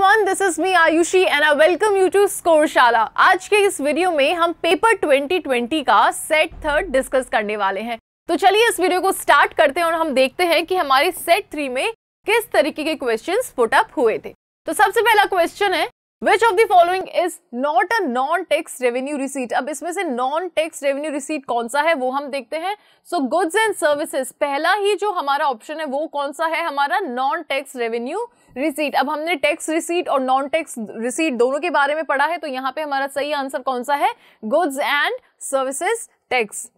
Everyone this is me Ayushi and I welcome you to Scoreshala आज के इस वीडियो में हम पेपर 2020 का सेट थर्ड डिस्कस करने वाले हैं तो चलिए इस वीडियो को स्टार्ट करते हैं और हम देखते हैं कि हमारे सेट थ्री में किस तरीके के क्वेश्चंस पुट अप हुए थे तो सबसे पहला क्वेश्चन है which of the following is not a non tax revenue receipt अब इसमें से नॉन टैक्स रेवेन्यू रिसीट कौन सा है वो हम देखते हैं सो गुड्स एंड सर्विसेज पहला ही जो हमारा ऑप्शन है वो कौन सा है हमारा नॉन टैक्स रेवेन्यू रिसीट अब हमने टैक्स रिसीट और नॉन टैक्स रिसीट दोनों के बारे में पढ़ा है तो यहां पे हमारा सही आंसर कौन सा है goods and services tax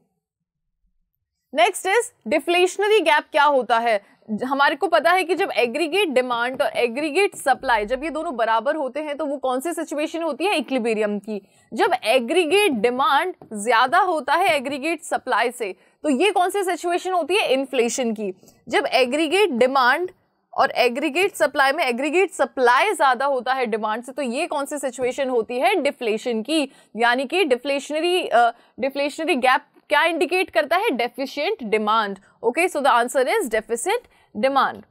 next is deflationary gap क्या होता है हमारे को पता है कि जब एग्रीगेट डिमांड और एग्रीगेट सप्लाई जब ये दोनों बराबर होते हैं तो वो कौन सी सिचुएशन होती है इक्लिबेरियम की जब एग्रीगेट डिमांड ज़्यादा होता है एग्रीगेट सप्लाई से तो ये कौन सी सिचुएशन होती है इन्फ्लेशन की जब एग्रीगेट डिमांड और एग्रीगेट सप्लाई में एग्रीगेट सप्लाई ज़्यादा होता है डिमांड से तो ये कौन सी सिचुएशन होती है डिफ्लेशन की यानी कि डिफ्लेशनरी डिफ्लेशनरी गैप क्या इंडिकेट करता है deficient demand okay so the answer is deficit demand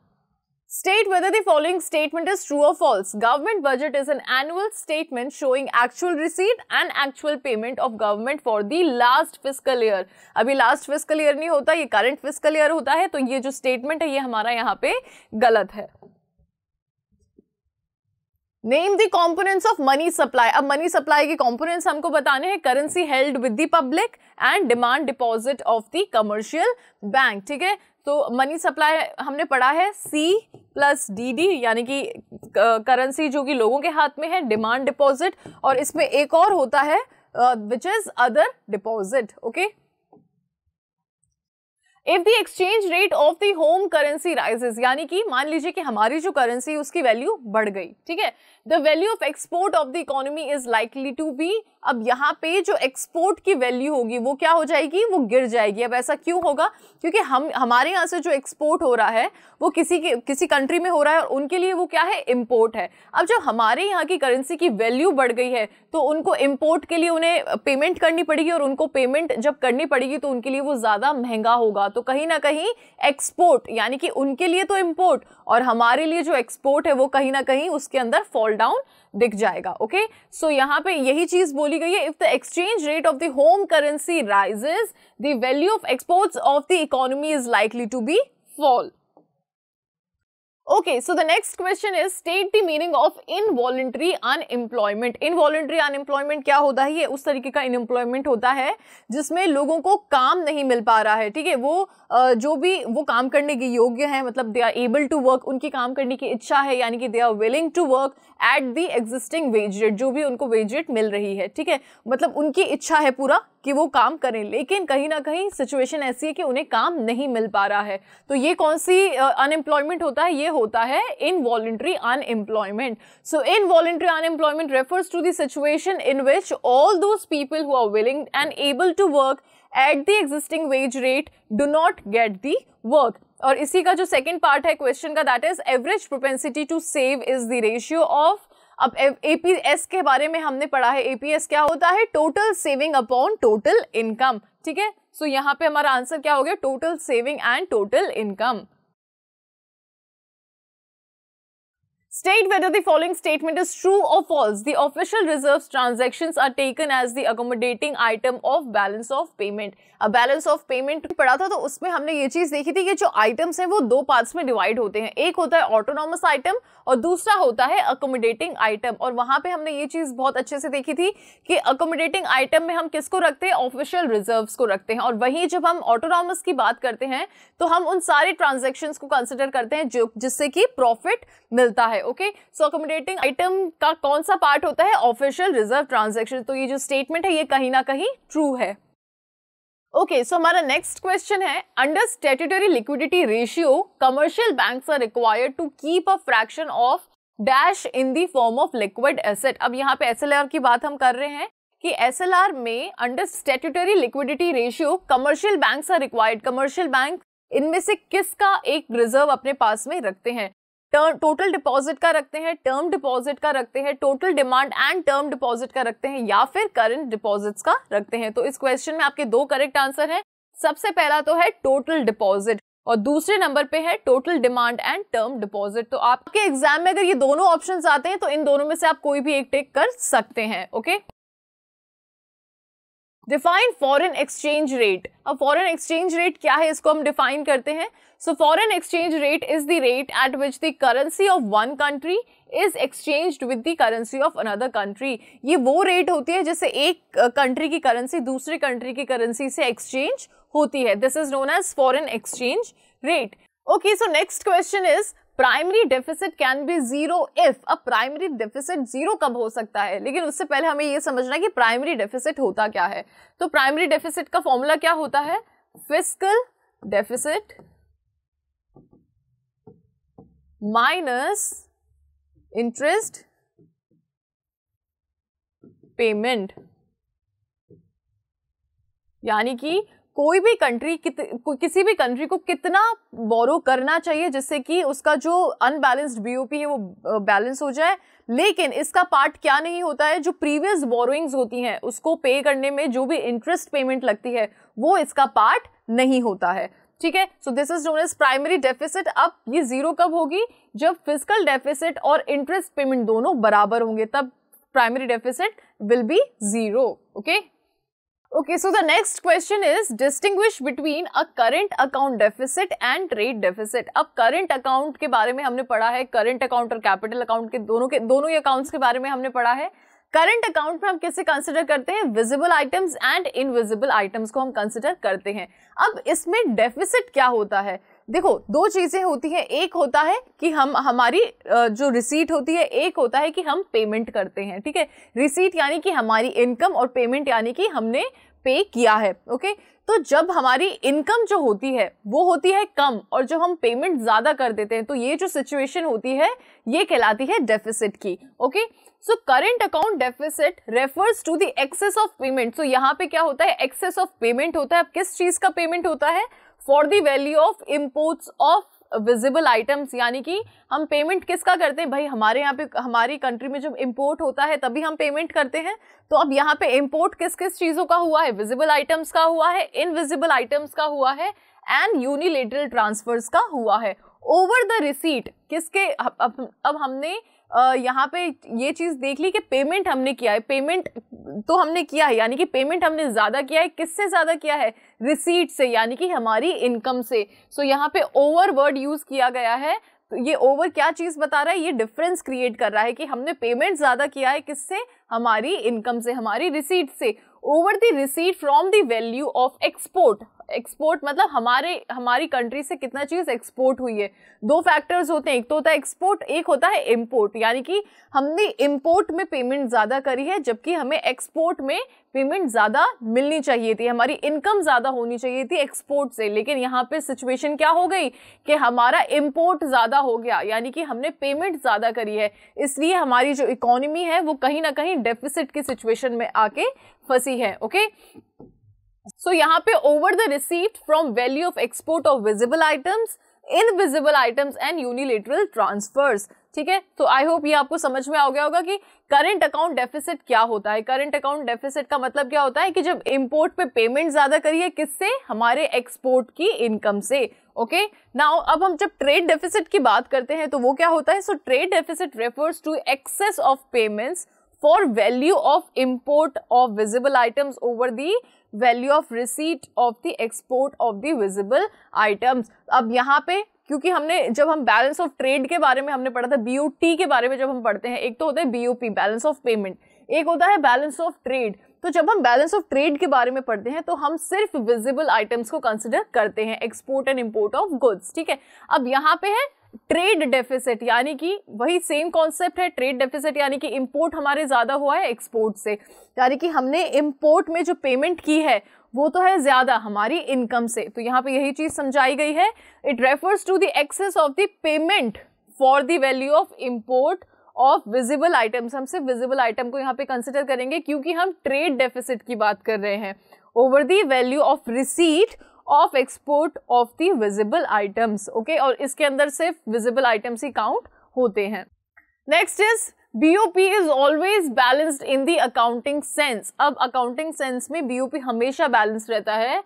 State whether the following statement is true or false. Government budget is an annual statement showing actual receipt and actual payment of government for the last fiscal year. अभी last fiscal year नहीं होता ये current fiscal year होता है तो ये जो statement है ये हमारा यहाँ पे गलत है name the components of money supply अब मनी सप्लाई के कॉम्पोनेंट्स हमको बताने हैं currency held with the public and demand deposit of the commercial bank ठीक है तो मनी सप्लाई हमने पढ़ा है सी प्लस डी डी यानी कि करेंसी जो कि लोगों के हाथ में है डिमांड डिपॉजिट और इसमें एक और होता है which is other deposit okay if the exchange rate of the home currency rises यानी कि मान लीजिए कि हमारी जो करेंसी उसकी वैल्यू बढ़ गई ठीक है the value of export of the economy is likely to be अब यहाँ पे जो एक्सपोर्ट की वैल्यू होगी वो क्या हो जाएगी वो गिर जाएगी अब ऐसा क्यों होगा क्योंकि हम हमारे यहाँ से जो एक्सपोर्ट हो रहा है वो किसी के किसी कंट्री में हो रहा है और उनके लिए वो क्या है इम्पोर्ट है अब जब हमारे यहाँ की करेंसी की वैल्यू बढ़ गई है तो उनको इम्पोर्ट के लिए उन्हें पेमेंट करनी पड़ेगी और उनको पेमेंट जब करनी पड़ेगी तो उनके लिए वो ज़्यादा महंगा होगा तो कहीं ना कहीं एक्सपोर्ट यानी कि उनके लिए तो इम्पोर्ट और हमारे लिए जो एक्सपोर्ट है वो कहीं ना कहीं उसके अंदर फॉल्ट फॉल डाउन दिख जाएगा ओके सो यहाँ पे यही चीज बोली गई है if the exchange rate of the home currency rises the value of exports of the economy is likely to be fall Okay, so the next question is state the meaning of involuntary unemployment. Involuntary unemployment क्या होता है ये उस तरीके का unemployment होता है जिसमें लोगों को काम नहीं मिल पा रहा है ठीक है वो जो भी वो काम करने के योग्य हैं मतलब they are able to work उनकी काम करने की इच्छा है यानी कि they are willing to work at the existing wage rate जो भी उनको वेज रेट मिल रही है ठीक है मतलब उनकी इच्छा है पूरा कि वो काम करें लेकिन कहीं ना कहीं सिचुएशन ऐसी है कि उन्हें काम नहीं मिल पा रहा है तो ये कौन सी अनएम्प्लॉयमेंट होता है ये होता है voluntary unemployment so voluntary unemployment refers to the situation in which all those people who are willing and able to work at the existing wage rate do not get the work और इसी का जो second part है question का that is average propensity to save is the ratio of अब APS के बारे में हमने पढ़ा है एपीएस क्या होता है total saving upon total income ठीक है सो यहाँ पे हमारा आंसर क्या हो गया total saving and total income State whether the following statement is true or false. The official reserves transactions are taken as the accommodating item of balance of payment. a balance of payment padha tha to usme humne ye cheez dekhi thi ki jo items हैं wo do parts mein divide hote hain ek hota hai autonomous item aur dusra hota hai accommodating item aur wahan pe humne ye cheez bahut acche se dekhi thi ki accommodating item mein hum kisko rakhte hain official reserves ko rakhte hain aur wahi jab hum autonomous की बात करते हैं तो हम उन सारे transaction को consider करते हैं जो जिससे कि प्रॉफिट मिलता है ओके सो अकोमोडेटिंग आइटम का कौन सा पार्ट होता है ऑफिशियल रिजर्व ट्रांजेक्शन तो ये जो स्टेटमेंट है ये कहीं ना कहीं ट्रू है ओके सो हमारा नेक्स्ट क्वेश्चन है under statutory liquidity ratio commercial bank are required to keep a fraction of dash in the form of liquid asset अब यहाँ पे एस की बात हम कर रहे हैं कि एस में under statutory liquidity ratio commercial bank are required commercial bank इनमें से किसका एक रिजर्व अपने पास में रखते हैं टोटल डिपॉजिट का रखते हैं टर्म डिपॉजिट का रखते हैं total demand and term deposit का रखते हैं या फिर करंट डिपॉजिट्स का रखते हैं तो इस क्वेश्चन में आपके दो करेक्ट आंसर हैं सबसे पहला तो है टोटल डिपॉजिट और दूसरे नंबर पे है total demand and term deposit तो आपके एग्जाम में अगर ये दोनों ऑप्शन आते हैं तो इन दोनों में से आप कोई भी एक टेक कर सकते हैं okay define foreign exchange rate अब फॉरन एक्सचेंज रेट क्या है इसको हम डिफाइन करते हैं So foreign exchange rate is the rate at which the currency of one country is exchange with the currency of another country ये वो rate होती है जैसे एक कंट्री की करेंसी दूसरी कंट्री की करेंसी से एक्सचेंज होती है this is known as foreign exchange rate okay so next question is primary deficit can be zero if अब प्राइमरी डेफिसिट जीरो कब हो सकता है लेकिन उससे पहले हमें ये समझना है कि प्राइमरी डेफिसिट होता क्या है तो प्राइमरी डेफिसिट का फॉर्मूला क्या होता है fiscal deficit minus interest payment यानी कि कोई भी कंट्री कि, किसी भी कंट्री को कितना बोरो करना चाहिए जिससे कि उसका जो अनबैलेंस्ड बीओपी है वो बैलेंस हो जाए लेकिन इसका पार्ट क्या नहीं होता है जो प्रीवियस बोरोइंग्स होती हैं उसको पे करने में जो भी इंटरेस्ट पेमेंट लगती है वो इसका पार्ट नहीं होता है ठीक है so this is known as primary deficit अब ये जीरो कब होगी जब फिजिकल डेफिसिट और इंटरेस्ट पेमेंट दोनों बराबर होंगे तब primary deficit will be zero okay okay so the next question is distinguish between a current account deficit and trade deficit अब करेंट अकाउंट के बारे में हमने पढ़ा है करेंट अकाउंट और कैपिटल अकाउंट के दोनों के दोनों ही अकाउंट्स के बारे में हमने पढ़ा है करंट अकाउंट में हम किसे कंसिडर करते हैं visible items and invisible items को हम कंसिडर करते हैं अब इसमें डेफिसिट क्या होता है देखो दो चीज़ें होती हैं एक होता है कि हम हमारी जो रिसीट होती है एक होता है कि हम पेमेंट करते हैं ठीक है रिसीट यानी कि हमारी इनकम और पेमेंट यानी कि हमने पे किया है ओके तो जब हमारी इनकम जो होती है वो होती है कम और जो हम पेमेंट ज़्यादा कर देते हैं तो ये जो सिचुएशन होती है ये कहलाती है डेफिसिट की okay so current account deficit refers to the excess of payment so यहाँ पे क्या होता है एक्सेस ऑफ पेमेंट होता है अब किस चीज का पेमेंट होता है for the value of imports of visible items यानी कि हम पेमेंट किसका करते हैं भाई हमारे यहाँ पे हमारी कंट्री में जब इम्पोर्ट होता है तभी हम पेमेंट करते हैं तो अब यहाँ पे इम्पोर्ट किस किस चीज़ों का हुआ है विजिबल आइटम्स का हुआ है इनविजिबल आइटम्स का हुआ है एंड यूनिलेटरल ट्रांसफर्स का हुआ है ओवर द रिसीट किसके अब, अब, अब हमने यहाँ पे ये चीज़ देख ली कि पेमेंट हमने किया है पेमेंट तो हमने किया है यानी कि पेमेंट हमने ज़्यादा किया है किससे ज़्यादा किया है रिसीट से यानी कि हमारी इनकम से सो so, यहाँ पे ओवर वर्ड यूज़ किया गया है तो ये ओवर क्या चीज़ बता रहा है ये डिफरेंस क्रिएट कर रहा है कि हमने पेमेंट ज़्यादा किया है किससे हमारी इनकम से हमारी रिसीट से over the receipt from the value of export export मतलब हमारे हमारी कंट्री से कितना चीज़ एक्सपोर्ट हुई है दो फैक्टर्स होते हैं एक तो होता है एक्सपोर्ट एक होता है इम्पोर्ट यानी कि हमने इम्पोर्ट में पेमेंट ज़्यादा करी है जबकि हमें एक्सपोर्ट में पेमेंट ज़्यादा मिलनी चाहिए थी हमारी इनकम ज़्यादा होनी चाहिए थी एक्सपोर्ट से लेकिन यहाँ पे सिचुएशन क्या हो गई कि हमारा इम्पोर्ट ज़्यादा हो गया यानी कि हमने पेमेंट ज़्यादा करी है इसलिए हमारी जो इकोनॉमी है वो कहीं ना कहीं डेफिसिट की सिचुएशन में आके फंसी है ओके सो यहाँ पे over the receipt from value of export of visible items invisible items and unilateral transfers ठीक है तो आई होप ये आपको समझ में आ गया होगा कि करंट अकाउंट डेफिसिट क्या होता है करंट अकाउंट डेफिसिट का मतलब क्या होता है कि जब इम्पोर्ट पे पेमेंट ज्यादा करिए किससे हमारे एक्सपोर्ट की इनकम से ओके okay? नाउ अब हम जब ट्रेड डेफिसिट की बात करते हैं तो वो क्या होता है so trade deficit refers to excess of payments for value of import of visible items over the value of receipt of the export of the visible items अब यहाँ पे क्योंकि हमने जब हम बैलेंस ऑफ ट्रेड के बारे में हमने पढ़ा था बी के बारे में जब हम पढ़ते हैं एक तो होता है बी बैलेंस ऑफ पेमेंट एक होता है बैलेंस ऑफ ट्रेड तो जब हम बैलेंस ऑफ ट्रेड के बारे में पढ़ते हैं तो हम सिर्फ विजिबल आइटम्स को कंसिडर करते हैं export and import of goods ठीक है अब यहाँ पे है ट्रेड डेफिसिट यानी कि वही सेम कॉन्सेप्ट है ट्रेड डेफिसिट यानी कि इम्पोर्ट हमारे ज़्यादा हुआ है एक्सपोर्ट से यानी कि हमने इम्पोर्ट में जो पेमेंट की है वो तो है ज़्यादा हमारी इनकम से तो यहाँ पे यही चीज़ समझाई गई है it refers to the excess of the payment for the value of import of visible items हम सिर्फ विजिबल आइटम को यहाँ पे कंसिडर करेंगे क्योंकि हम ट्रेड डेफिसिट की बात कर रहे हैं over the value of receipt of export of the visible items okay और इसके अंदर सिर्फ विजिबल आइटम्स ही काउंट होते हैं next is BOP is always balanced in the accounting sense अब अकाउंटिंग सेंस में बीओपी हमेशा बैलेंस रहता है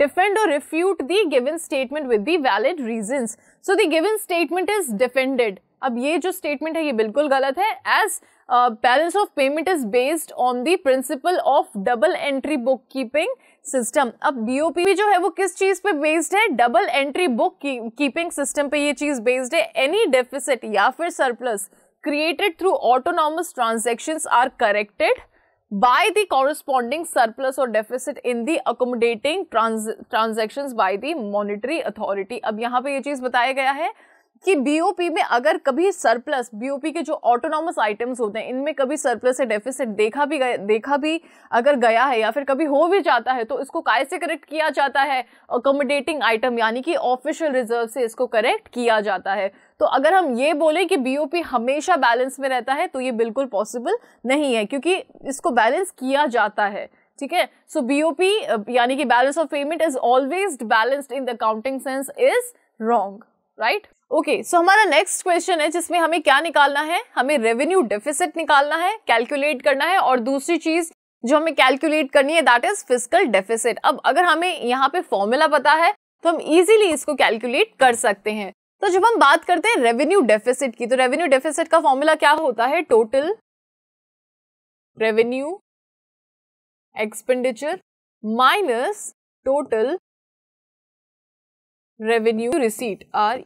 defend or refute the given statement with the valid reasons. So the given statement is defended. अब ये जो statement है ये बिल्कुल गलत है as uh, balance of payment is based on the principle of double entry bookkeeping system अब BOP भी जो है वो किस चीज पे बेस्ड है double entry bookkeeping system पे ये चीज बेस्ड है एनी डेफिसिट या फिर surplus created through autonomous transaction are corrected by the corresponding surplus और deficit in the accommodating transaction by the monetary authority अब यहाँ पे ये चीज बताया गया है कि बीओपी में अगर कभी सरप्लस बीओपी के जो ऑटोनॉमस आइटम्स होते हैं इनमें कभी सरप्लस या डेफिसिट देखा भी गया देखा भी अगर गया है या फिर कभी हो भी जाता है तो इसको काय से करेक्ट किया जाता है अकोमोडेटिंग आइटम यानी कि ऑफिशियल रिजर्व से इसको करेक्ट किया जाता है तो अगर हम ये बोलें कि बीओपी हमेशा बैलेंस में रहता है तो ये बिल्कुल पॉसिबल नहीं है क्योंकि इसको बैलेंस किया जाता है ठीक है सो बीओपी यानी कि balance of payment is always balanced in the counting sense is wrong right okay okay, so so हमारा नेक्स्ट क्वेश्चन है जिसमें हमें क्या निकालना है हमें रेवेन्यू डेफिसिट निकालना है कैलकुलेट करना है और दूसरी चीज जो हमें कैलकुलेट करनी है दैट इज फिजिकल डेफिसिट अब अगर हमें यहाँ पे फॉर्मूला पता है तो हम इजीली इसको कैलकुलेट कर सकते हैं तो जब हम बात करते हैं रेवेन्यू डेफिसिट की तो रेवेन्यू डेफिसिट का फॉर्मूला क्या होता है total revenue expenditure minus total revenue receipt are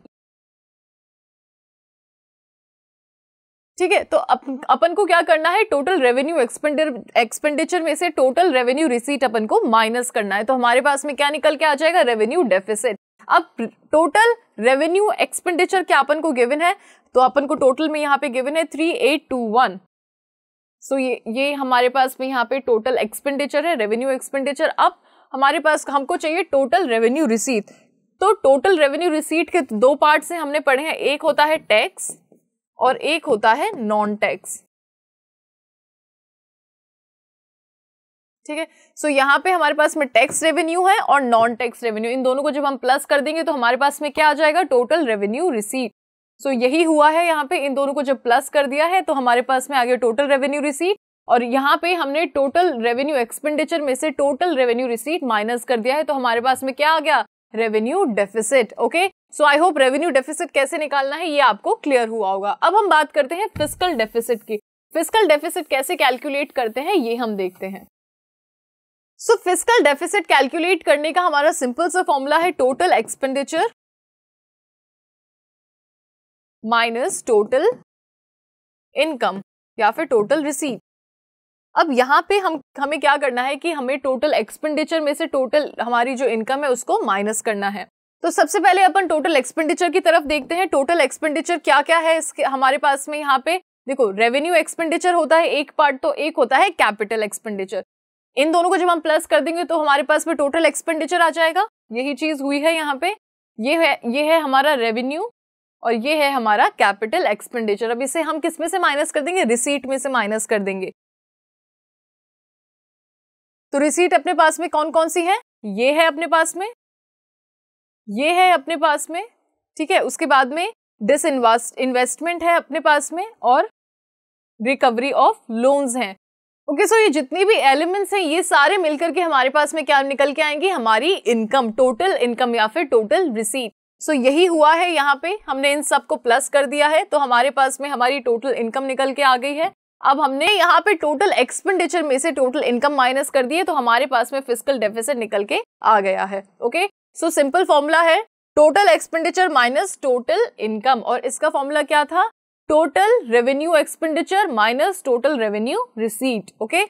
ठीक है तो अप, अपन को क्या करना है टोटल रेवेन्यू एक्सपेंडिचर में से टोटल रेवेन्यू रिसीट अपन को माइनस करना है तो हमारे पास में क्या निकल के आ जाएगा रेवेन्यू डेफिसिट अब टोटल रेवेन्यू एक्सपेंडिचर क्या अपन को गिवन है तो अपन को टोटल में यहाँ पे गिवन है three eight two one so ये ये हमारे पास में यहाँ पे टोटल एक्सपेंडिचर है रेवेन्यू एक्सपेंडिचर अब हमारे पास हमको चाहिए टोटल रेवेन्यू रिसीट तो टोटल रेवेन्यू रिसीट के दो पार्ट से हमने पढ़े हैं एक होता है टैक्स और एक होता है नॉन टैक्स ठीक है सो यहाँ पे हमारे पास में टैक्स रेवेन्यू है और नॉन टैक्स रेवेन्यू इन दोनों को जब हम प्लस कर देंगे तो हमारे पास में क्या आ जाएगा टोटल रेवेन्यू रिसीट सो यही हुआ है यहाँ पे इन दोनों को जब प्लस कर दिया है तो हमारे पास में आ गया टोटल रेवेन्यू रिसीट और यहाँ पे हमने टोटल रेवेन्यू एक्सपेंडिचर में से टोटल रेवेन्यू रिसीट माइनस कर दिया है तो हमारे पास में क्या आ गया revenue deficit okay so I hope revenue deficit कैसे निकालना है ये आपको क्लियर हुआ होगा अब हम बात करते हैं फिजिकल डेफिसिट की फिजिकल डेफिसिट कैसे कैलकुलेट करते हैं ये हम देखते हैं सो फिजिकल डेफिसिट कैलकुलेट करने का हमारा सिंपल सा फॉर्मूला है total expenditure minus total income या फिर टोटल रिसीट अब यहाँ पे हम हमें क्या करना है कि हमें टोटल एक्सपेंडिचर में से टोटल हमारी जो इनकम है उसको माइनस करना है तो सबसे पहले अपन टोटल एक्सपेंडिचर की तरफ देखते हैं टोटल एक्सपेंडिचर क्या क्या है इसके हमारे पास में यहाँ पे देखो रेवेन्यू एक्सपेंडिचर होता है एक पार्ट तो एक होता है कैपिटल एक्सपेंडिचर इन दोनों को जब हम प्लस कर देंगे तो हमारे पास में टोटल एक्सपेंडिचर आ जाएगा यही चीज हुई है यहाँ पे ये है ये है हमारा रेवेन्यू और ये है हमारा कैपिटल एक्सपेंडिचर अब इसे हम किस में से माइनस कर देंगे रिसीट में से माइनस कर देंगे तो रिसीट अपने पास में कौन कौन सी है ये है अपने पास में ये है अपने पास में ठीक है उसके बाद में डिस इन्वेस्टमेंट है अपने पास में और रिकवरी ऑफ लोन्स हैं ओके सो ये जितनी भी एलिमेंट्स हैं ये सारे मिलकर के हमारे पास में क्या निकल के आएंगे हमारी इनकम टोटल इनकम या फिर टोटल रिसीट सो यही हुआ है यहाँ पे हमने इन सब को प्लस कर दिया है तो हमारे पास में हमारी टोटल इनकम निकल के आ गई है अब हमने यहाँ पे टोटल एक्सपेंडिचर में से टोटल इनकम माइनस कर दिए तो हमारे पास में फिजिकल डेफिसिट निकल के आ गया है ओके सो सिंपल फॉर्मूला है total expenditure minus total income और इसका फॉर्मूला क्या था total revenue expenditure minus total revenue receipt okay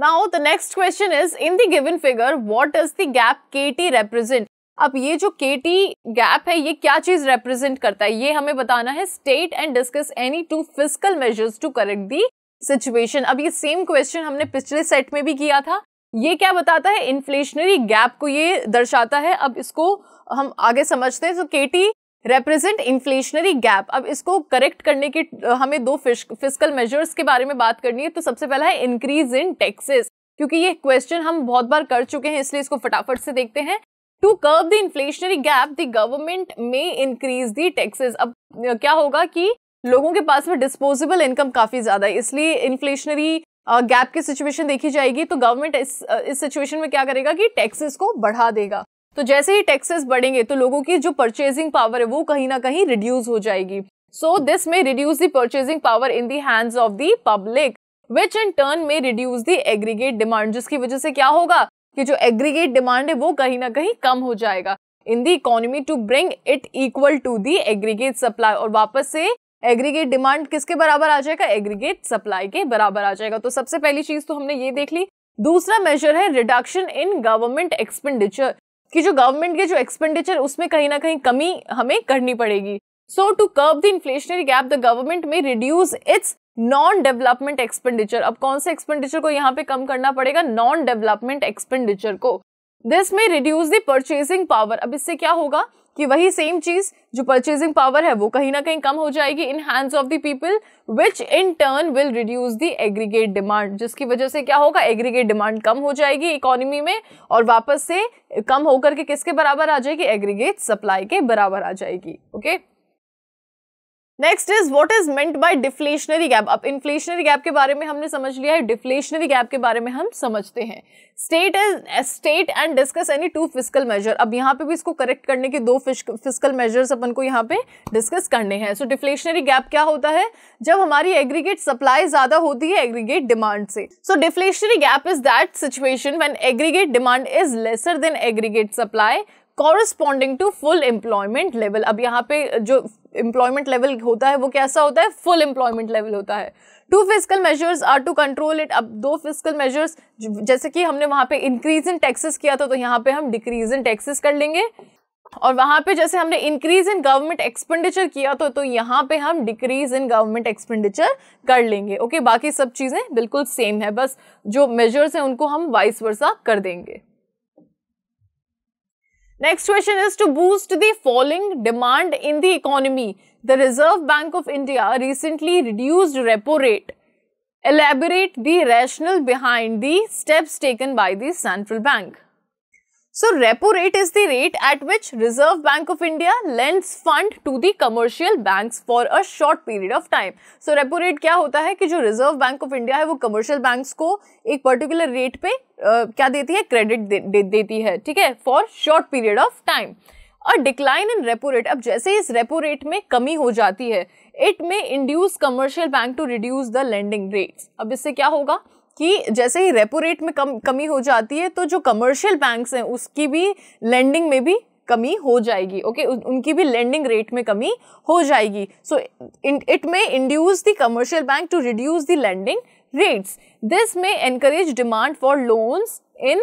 now the next question is in the given figure what is the gap KT represent अब ये जो के T gap है ये क्या चीज रिप्रेजेंट करता है ये हमें बताना है state and discuss any two physical measures to correct the situation अब ये सेम क्वेश्चन हमने पिछले सेट में भी किया था ये क्या बताता है इन्फ्लेशनरी गैप को ये दर्शाता है अब इसको हम आगे समझते हैं तो के टी रिप्रेजेंट इन्फ्लेशनरी गैप अब इसको करेक्ट करने के हमें दो फिजिकल मेजर्स के बारे में बात करनी है तो सबसे पहला है इंक्रीज इन टैक्सेस क्योंकि ये क्वेश्चन हम बहुत बार कर चुके हैं इसलिए इसको फटाफट से देखते हैं to curb the inflationary gap the government may increase the taxes अब क्या होगा कि लोगों के पास में डिस्पोजेबल इनकम काफ़ी ज़्यादा है इसलिए इन्फ्लेशनरी गैप की सिचुएशन देखी जाएगी तो गवर्नमेंट इस इस सिचुएशन में क्या करेगा कि टैक्सेस को बढ़ा देगा तो जैसे ही टैक्सेस बढ़ेंगे तो लोगों की जो परचेजिंग पावर है वो कहीं ना कहीं रिड्यूस हो जाएगी so this may reduce the purchasing power in the hands of the public which in turn may reduce the aggregate demand जिसकी वजह से क्या होगा कि जो एग्रीगेट डिमांड है वो कहीं ना कहीं कम हो जाएगा in the economy to bring it equal to the aggregate supply और वापस से एग्रीगेट डिमांड किसके बराबर आ जाएगा एग्रीगेट सप्लाई के बराबर आ जाएगा तो सबसे पहली चीज तो हमने ये देख ली दूसरा मेजर है रिडक्शन इन गवर्नमेंट एक्सपेंडिचर कि जो गवर्नमेंट के जो एक्सपेंडिचर उसमें कहीं ना कहीं कमी हमें करनी पड़ेगी so to curb the inflationary gap the government may reduce its non development expenditure अब कौन से एक्सपेंडिचर को यहाँ पे कम करना पड़ेगा नॉन डेवलपमेंट एक्सपेंडिचर को this may reduce the purchasing power अब इससे क्या होगा कि वही सेम चीज जो परचेजिंग पावर है वो कहीं ना कहीं कम हो जाएगी in hands of the people which in turn will reduce the aggregate demand जिसकी वजह से क्या होगा एग्रीगेट डिमांड कम हो जाएगी इकोनॉमी में और वापस से कम होकर के किसके बराबर आ जाएगी एग्रीगेट सप्लाई के बराबर आ जाएगी okay okay? Next is what is meant by deflationary gap अब इन्फ्लेशनरी गैप के बारे में हमने समझ लिया है डिफ्लेशनरी गैप के बारे में हम समझते हैं state is state and discuss any two fiscal measure अब यहाँ पे भी इसको करेक्ट करने के दो फिजिकल मेजर्स अपन को यहाँ पे डिस्कस करने हैं सो डिफ्लेशनरी गैप क्या होता है जब हमारी एग्रीगेट सप्लाई ज्यादा होती है एग्रीगेट डिमांड से so deflationary gap is that situation when aggregate demand is lesser than aggregate supply corresponding to full employment level अब यहाँ पे जो एम्प्लॉयमेंट लेवल होता है वो कैसा होता है फुल एम्प्लॉयमेंट लेवल होता है two physical measures are to control it अब दो फिजिकल मेजर्स जैसे कि हमने वहाँ पे इंक्रीज इन टैक्सेस किया था तो यहाँ पे हम डिक्रीज इन टैक्सेस कर लेंगे और वहाँ पे जैसे हमने इंक्रीज इन गवर्नमेंट एक्सपेंडिचर किया तो तो यहाँ पे हम डिक्रीज इन गवर्नमेंट एक्सपेंडिचर कर लेंगे ओके बाकी सब चीज़ें बिल्कुल सेम है बस जो मेजर्स हैं उनको हम वाइस वर्सा कर देंगे Next question is to boost the falling demand in the economy. The Reserve Bank of India recently reduced repo rate. Elaborate the rationale behind the steps taken by the central bank. So repo rate is the rate at which Reserve Bank of India lends funds to the commercial banks for a short period of time so repo rate क्या होता है कि जो reserve Bank of India है वो commercial banks को एक particular rate पे uh, क्या देती है क्रेडिट दे, दे, देती है ठीक है for short period of time a decline in repo rate अब जैसे इस रेपो रेट में कमी हो जाती है it may induce commercial bank to reduce the lending rate अब इससे क्या होगा कि जैसे ही रेपो रेट में कम कमी हो जाती है तो जो कमर्शियल बैंक्स हैं उसकी भी लेंडिंग में भी कमी हो जाएगी ओके okay? उनकी भी लेंडिंग रेट में कमी हो जाएगी so it may induce the commercial bank to reduce the lending rates this may encourage demand for loans in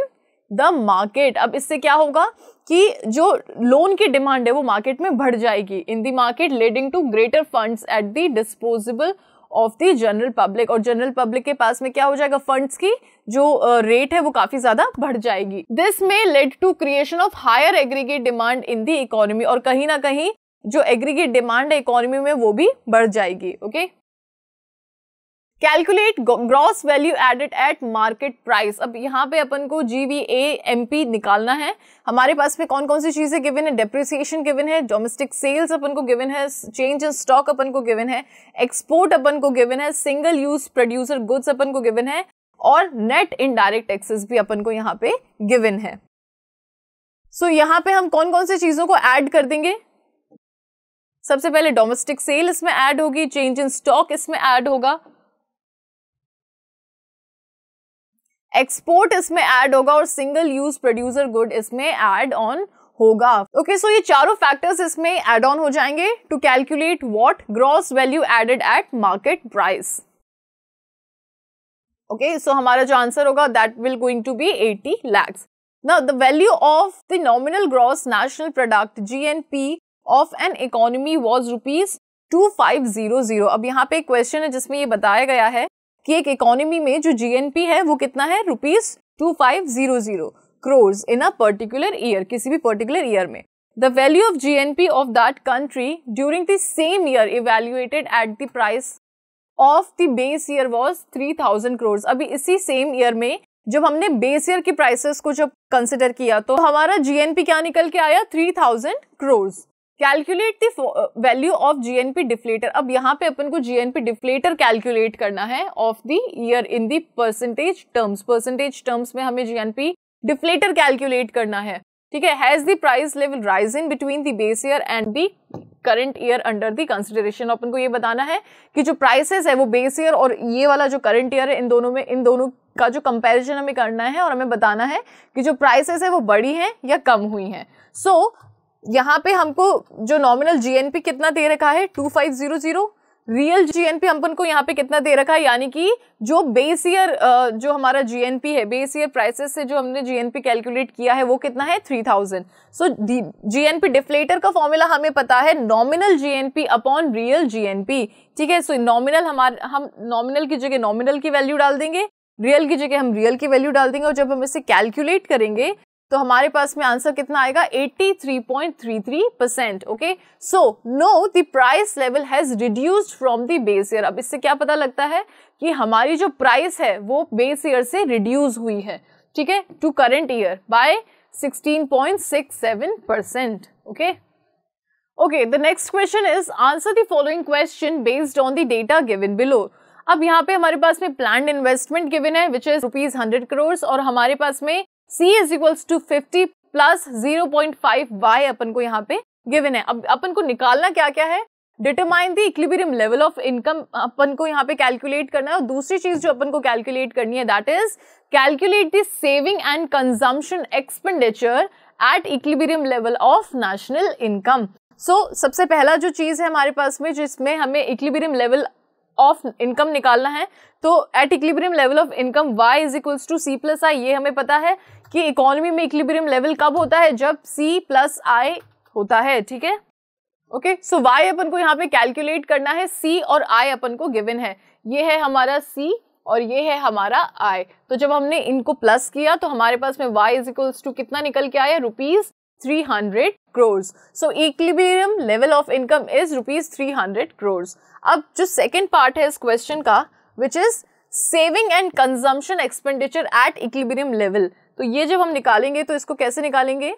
the market अब इससे क्या होगा कि जो लोन की डिमांड है वो मार्केट में बढ़ जाएगी in the market leading to greater funds at the disposable of the general public और जनरल पब्लिक के पास में क्या हो जाएगा फंड्स की जो रेट uh, है वो काफी ज्यादा बढ़ जाएगी this may lead to creation of higher aggregate demand in the economy और कहीं ना कहीं जो एग्रीगेट डिमांड है इकोनॉमी में वो भी बढ़ जाएगी okay okay? Calculate gross value added at market price अब यहाँ पे अपन को G V A M P निकालना है हमारे पास में कौन कौन सी चीज़ें गिवन है डेप्रिसिएशन गिवन है डोमेस्टिक सेल्स अपन को गिवन है चेंज इन स्टॉक अपन को गिवन है एक्सपोर्ट अपन को गिवन है सिंगल यूज प्रोड्यूसर गुड्स अपन को गिवन है और नेट इनडायरेक्ट टैक्सेस भी अपन को यहाँ पे गिवन है सो so, यहाँ पे हम कौन कौन सी चीज़ों को ऐड कर देंगे सबसे पहले डोमेस्टिक सेल इसमें ऐड होगी चेंज इन स्टॉक इसमें ऐड होगा एक्सपोर्ट इसमें ऐड होगा और सिंगल यूज प्रोड्यूसर गुड इसमें ऐड ऑन होगा ओके okay, सो so ये चारों फैक्टर्स इसमें एड ऑन हो जाएंगे to calculate what gross value added at market price okay so हमारा जो आंसर होगा that will going to be 80 the nominal gross national product G N P of product gnp was rupees two five zero 2500 अब यहाँ पे एक question है जिसमें ये बताया गया है कि एक इकोनॉमी में जो जीएनपी है वो कितना है rupees two five zero zero crores in a particular year किसी भी पर्टिकुलर ईयर में G N P of that country during the same year evaluated at the price of the base year was three thousand crores अभी इसी same year में जब हमने base year की prices को जब कंसिडर किया तो हमारा जीएनपी क्या निकल के आया three thousand crores calculate the value of G N P deflator अब यहाँ पे अपन को G N P deflator calculate करना है of the year in the percentage terms percentage terms में हमें पी डिफ्लेटर कैलकुलेट करना है ठीक है has the price level rise in between the base year and the current year under the consideration अपन को ये बताना है कि जो प्राइसेस है वो बेस ईयर और ये वाला जो करंट ईयर है इन दोनों में इन दोनों का जो कंपेरिजन हमें करना है और हमें बताना है कि जो प्राइसेस है वो बड़ी हैं या कम हुई हैं सो यहाँ पे हमको जो नॉमिनल जीएनपी कितना दे रखा है two five zero zero real GNP हमको यहाँ पे कितना दे रखा है यानी कि जो बेस ईयर जो हमारा जीएनपी है बेस ईयर प्राइसेस से जो हमने जीएनपी कैलकुलेट किया है वो कितना है three thousand so GNP deflator का फॉर्मूला हमें पता है nominal GNP upon real GNP ठीक है सो नॉमिनल हमारे हम नॉमिनल की जगह नॉमिनल की वैल्यू डाल देंगे रियल की जगह हम रियल की वैल्यू डाल देंगे और जब हम इसे कैलकुलेट करेंगे तो हमारे पास में आंसर कितना आएगा 83.33 percent okay so no the price level has reduced from the base year अब इससे क्या पता लगता है कि हमारी जो प्राइस है वो बेस ईयर से रिड्यूस हुई है ठीक है to current year by 16.67 percent okay okay the next question is answer the following question based on the data given below अब यहाँ पे हमारे पास में प्लान इन्वेस्टमेंट गिवन है which is rupees hundred crore और हमारे पास में c is equals to fifty plus zero point five Y अपन को यहाँ पे गिवन है अब अपन को निकालना क्या क्या है determine the equilibrium level of income अपन को यहाँ पे कैलकुलेट करना है और दूसरी चीज जो अपन को कैलकुलेट करनी है that is calculate the saving and consumption expenditure at equilibrium level of national income so सबसे पहला जो चीज़ है हमारे पास में जिसमें हमें इक्लिबेरियम लेवल ऑफ इनकम निकालना है तो at equilibrium level of income Y is equals to C plus I ये हमें पता है कि इकोनॉमी में इक्लिब्रियम लेवल कब होता है जब सी प्लस आई होता है ठीक है ओके सो वाई अपन को यहाँ पे कैलकुलेट करना है सी और आई अपन को गिवन है ये है हमारा सी और ये है हमारा आई तो जब हमने इनको प्लस किया तो हमारे पास में वाई इज इक्वल्स टू कितना निकल के आया rupees three hundred crores so equilibrium level of income is rupees three hundred crores अब जो सेकेंड पार्ट है इस क्वेश्चन का which is saving and consumption expenditure at equilibrium level तो ये जब हम निकालेंगे तो इसको कैसे निकालेंगे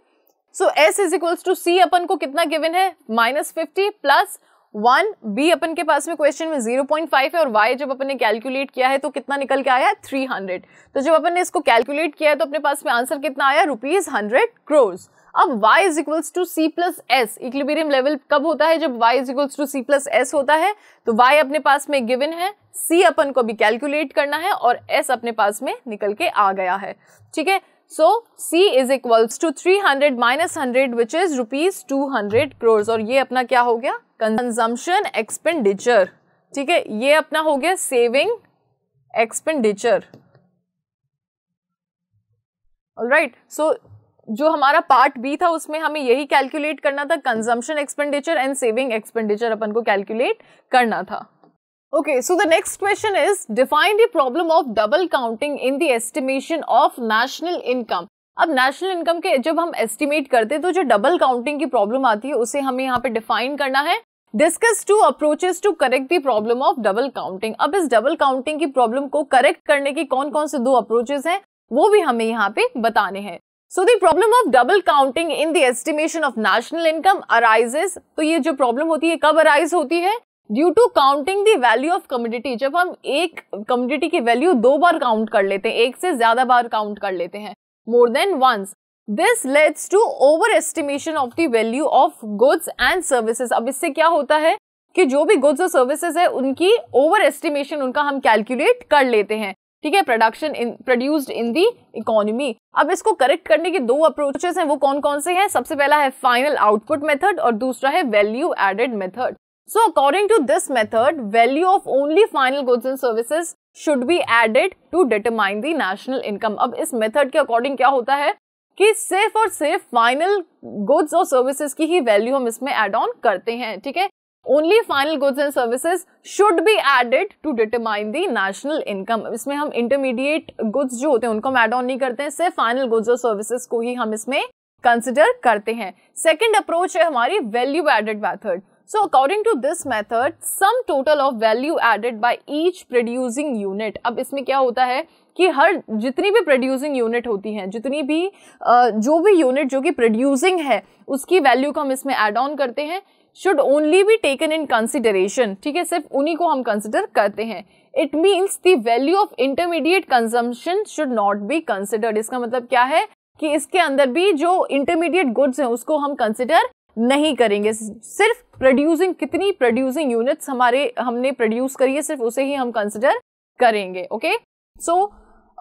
so S is equals to C अपन को कितना गिवन है minus fifty plus one B अपन के पास में क्वेश्चन में जीरो पॉइंट फाइव है और वाई जब अपन ने कैलकुलेट किया है तो कितना निकल के आया है थ्री हंड्रेड तो जब अपन ने इसको कैलकुलेट किया है तो अपने पास में आंसर कितना आया रुपीज हंड्रेड क्रोर्स अब y is equals to C plus S equilibrium level कब होता है जब y is equals to C plus S होता है तो y अपने पास में गिवन है c अपन को भी कैलकुलेट करना है और s अपने पास में निकल के आ गया है ठीक है so C is equals to three hundred minus hundred which is rupees two hundred crores और ये अपना क्या हो गया कंजम्पशन एक्सपेंडिचर ठीक है ये अपना हो गया सेविंग एक्सपेंडिचर राइट सो जो हमारा पार्ट बी था उसमें हमें यही कैलकुलेट करना था consumption expenditure and saving expenditure अपन को कैलकुलेट करना था okay so the next question is define the problem of double counting in the estimation of national income अब नेशनल इनकम के जब हम एस्टिमेट करते हैं तो जो डबल काउंटिंग की प्रॉब्लम आती है उसे हमें यहाँ पे डिफाइन करना है discuss two approaches to correct the problem of double counting अब इस डबल काउंटिंग की प्रॉब्लम को करेक्ट करने के कौन कौन से दो अप्रोचेस हैं वो भी हमें यहाँ पे बताने हैं so the problem of double counting in the estimation of national income arises तो ये जो प्रॉब्लम होती है कब अराइज होती है due to counting the value of commodity जब हम एक कम्युनिटी की वैल्यू दो बार काउंट कर लेते हैं एक से ज्यादा बार काउंट कर लेते हैं more than once this leads to over estimation of the value of goods and services अब इससे क्या होता है कि जो भी गुड्स और सर्विसेज है उनकी ओवर एस्टिमेशन उनका हम कैलकुलेट कर लेते हैं ठीक है production produced in the economy अब इसको करेक्ट करने के दो अप्रोचेस हैं वो कौन कौन से हैं सबसे पहला है फाइनल आउटपुट मेथड और दूसरा है value added method so according to this method value of only final goods and services should be added to determine the national income अब इस मेथड के अकॉर्डिंग क्या होता है कि सिर्फ और सिर्फ फाइनल गुड्स और सर्विसेज की ही वैल्यू हम इसमें एड ऑन करते हैं ठीक है only final goods and services should be added to determine the national income इसमें हम इंटरमीडिएट गुड्स जो होते हैं उनको हम एड ऑन नहीं करते हैं सिर्फ फाइनल गुड्स और सर्विसेज को ही हम इसमें कंसिडर करते हैं सेकेंड अप्रोच है हमारी value added method So according to this method, sum total of value added by each producing unit. अब इसमें क्या होता है कि हर जितनी भी प्रोड्यूसिंग यूनिट होती हैं जितनी भी जो भी यूनिट जो कि प्रोड्यूसिंग है उसकी वैल्यू को हम इसमें ऐड ऑन करते हैं should only be taken in consideration ठीक है सिर्फ उन्हीं को हम कंसिडर करते हैं it means the value of intermediate consumption should not be considered इसका मतलब क्या है कि इसके अंदर भी जो इंटरमीडिएट गुड्स हैं उसको हम कंसिडर नहीं करेंगे सिर्फ प्रोड्यूसिंग कितनी प्रोड्यूसिंग यूनिट्स हमारे हमने प्रोड्यूस करी है सिर्फ उसे ही हम कंसिडर करेंगे okay so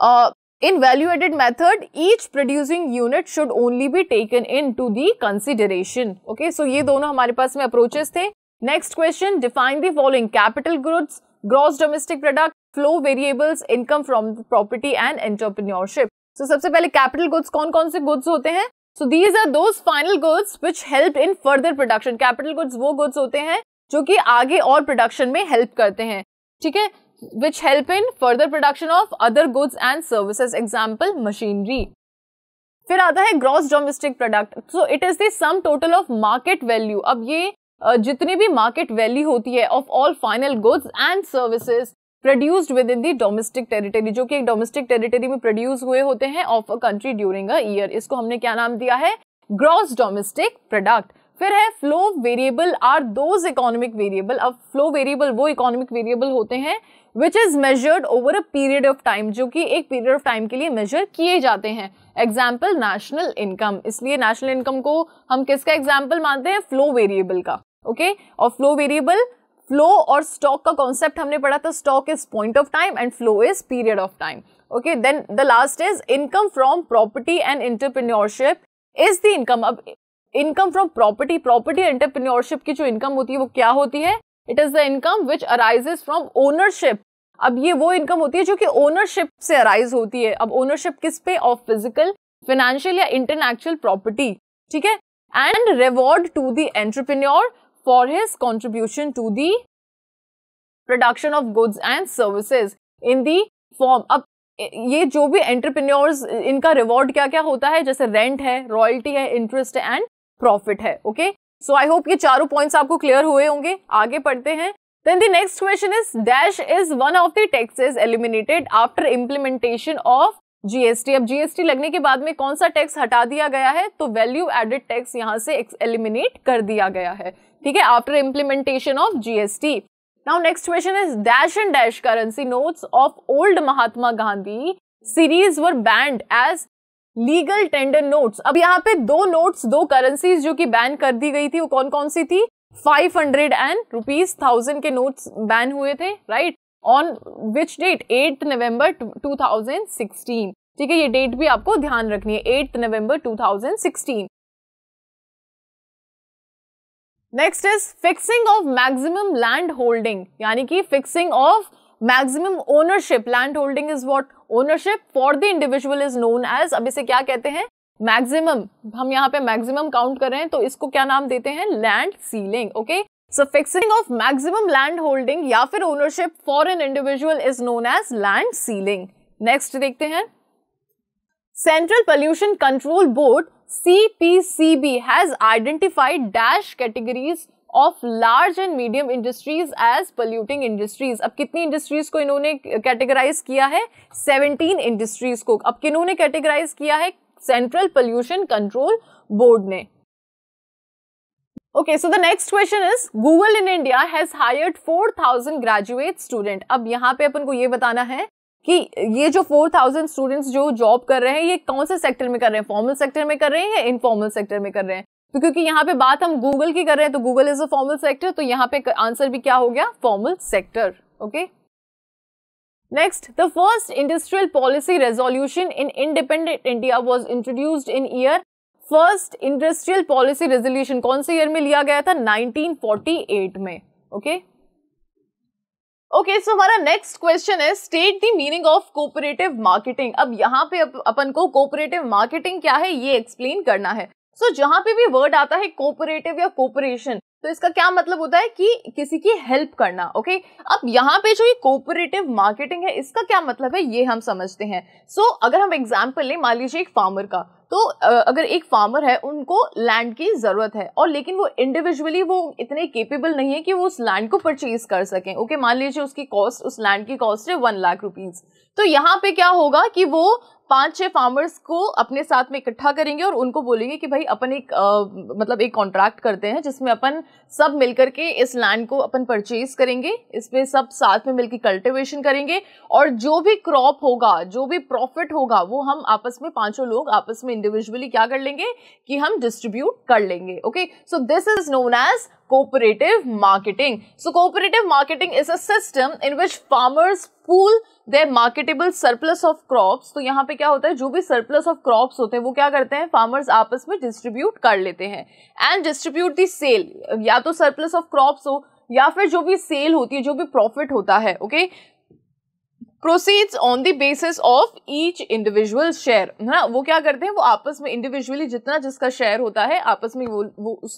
uh, In value-added method, each producing unit should only be taken into the consideration. Okay, so ये दोनों हमारे पास में approaches थे. Next question, define the following capital goods, gross domestic product, flow variables, income from property and entrepreneurship. So सबसे पहले capital goods कौन कौन से goods होते हैं? So these are those final goods which help in further production. Capital goods वो goods होते हैं जो कि आगे और production में help करते हैं. ठीक है which help in further production of other goods and services example machinery फिर आता है gross domestic product so it is the sum total of market value अब ये जितनी भी मार्केट वैल्यू होती है of all final goods and services produced within the domestic territory जो कि एक डोमेस्टिक टेरिटरी में प्रोड्यूस हुए होते हैं of a country during a year इसको हमने क्या नाम दिया है ग्रॉस डोमेस्टिक प्रोडक्ट फिर है flow variable are those economic variable अब फ्लो वेरिएबल वो इकोनॉमिक वेरिएबल होते हैं which is measured over a period of time जो कि एक पीरियड ऑफ टाइम के लिए मेजर किए जाते हैं एग्जाम्पल नेशनल इनकम इसलिए नेशनल इनकम को हम किसका एग्जाम्पल मानते हैं फ्लो वेरिएबल का ओके okay? और फ्लो वेरिएबल फ्लो और स्टॉक का कॉन्सेप्ट हमने पढ़ा था stock is point of time and flow is period of time okay then the last is income from property and entrepreneurship is the income अब income from property property entrepreneurship की जो income होती है वो क्या होती है it is the income which arises from ownership अब ये वो इनकम होती है जो कि ओनरशिप से अराइज होती है अब ओनरशिप किस पे ऑफ फिजिकल फाइनेंशियल या इंटरनेक्चुअल प्रॉपर्टी ठीक है and reward to the entrepreneur for his contribution to the production of goods and services in the form अब ये जो भी एंटरप्रेन्योर्स इनका रिवॉर्ड क्या क्या होता है जैसे रेंट है रॉयल्टी है इंटरेस्ट है एंड प्रॉफिट है ओके सो आई होप ये चारों पॉइंट्स आपको क्लियर हुए होंगे आगे पढ़ते हैं then the next question is dash is one of the taxes eliminated after implementation of GST अब जीएसटी लगने के बाद में कौन सा टैक्स हटा दिया गया है तो वैल्यू एडेड टैक्स यहां से एलिमिनेट कर दिया गया है ठीक है after implementation of GST now next question is dash and dash currency notes of old Mahatma Gandhi series were banned as legal tender notes अब यहाँ पे दो नोट्स दो करेंसीज जो कि बैन कर दी गई थी वो कौन कौन सी थी five hundred and rupees thousand के नोट्स बैन हुए थे right on which date eight November 2016 ठीक है ये डेट भी आपको ध्यान रखनी है eight November 2016 next is fixing of maximum land holding यानी कि fixing of maximum ownership land holding is what ownership for the individual is known as अब इसे क्या कहते हैं मैक्सिमम हम यहाँ पे मैक्सिमम काउंट कर रहे हैं तो इसको क्या नाम देते हैं land ceiling okay so fixing of maximum land holding या फिर ownership for an individual is known as land ceiling next देखते हैं central pollution control board C C P B has identified dash categories of large and medium industries as polluting industries अब कितनी industries को इन्होंने categorise किया है 17 industries को अब किन्होंने कैटेगराइज किया है सेंट्रल पोल्यूशन कंट्रोल बोर्ड ने okay so the next question is google in india has hired 4000 graduate student अब यहाँ पे अपन को ये बताना है कि ये जो 4000 स्टूडेंट्स जो जॉब कर रहे हैं ये कौन से सेक्टर में कर रहे हैं फॉर्मल सेक्टर में कर रहे हैं या इनफॉर्मल सेक्टर में कर रहे हैं तो क्योंकि यहाँ पे बात हम गूगल की कर रहे हैं तो Google is a formal sector तो यहाँ पे आंसर भी क्या हो गया formal sector okay next the first industrial policy resolution in independent India was introduced in year first industrial policy resolution कौन से ईयर में लिया गया था 1948 में ओके ओके सो हमारा नेक्स्ट क्वेश्चन है state the meaning of cooperative marketing अब यहाँ पे अप, अपन को कोऑपरेटिव मार्केटिंग क्या है ये एक्सप्लेन करना है सो so, जहां पे भी वर्ड आता है कोऑपरेटिव या कोऑपरेशन तो इसका क्या मतलब होता है कि किसी की हेल्प करना ओके okay? अब यहाँ पे जो ये कोऑपरेटिव मार्केटिंग है इसका क्या मतलब है ये हम समझते हैं सो so, अगर हम एग्जाम्पल लें मान लीजिए एक फार्मर का तो अगर एक फार्मर है उनको लैंड की ज़रूरत है और लेकिन वो इंडिविजुअली वो इतने केपेबल नहीं है कि वो उस लैंड को परचेज कर सकें ओके मान लीजिए उसकी कॉस्ट उस लैंड की कॉस्ट है वन लाख रुपीज़ तो यहाँ पे क्या होगा कि वो पांच छह फार्मर्स को अपने साथ में इकट्ठा करेंगे और उनको बोलेंगे कि भाई अपन एक आ, मतलब एक कॉन्ट्रैक्ट करते हैं जिसमें अपन सब मिलकर के इस लैंड को अपन परचेज करेंगे इस पर सब साथ में मिलकर कल्टिवेशन करेंगे और जो भी क्रॉप होगा जो भी प्रॉफिट होगा वो हम आपस में पांचों लोग आपस में इंडिविजुअली क्या कर लेंगे कि हम डिस्ट्रीब्यूट कर लेंगे okay so this is known as cooperative marketing. So cooperative marketing is a system in which farmers pool their marketable surplus of crops तो यहाँ पे क्या होता है जो भी सरप्लस ऑफ क्रॉप्स होते हैं वो क्या करते हैं फार्मर्स आपस में डिस्ट्रीब्यूट कर लेते हैं एंड डिस्ट्रीब्यूट दी सेल या तो सरप्लस ऑफ क्रॉप्स हो या फिर जो भी सेल होती है जो भी प्रॉफिट होता है okay okay? Proceeds on the basis of each individual share है ना वो क्या करते हैं वो आपस में इंडिविजुअली जितना जिसका शेयर होता है आपस में वो वो उस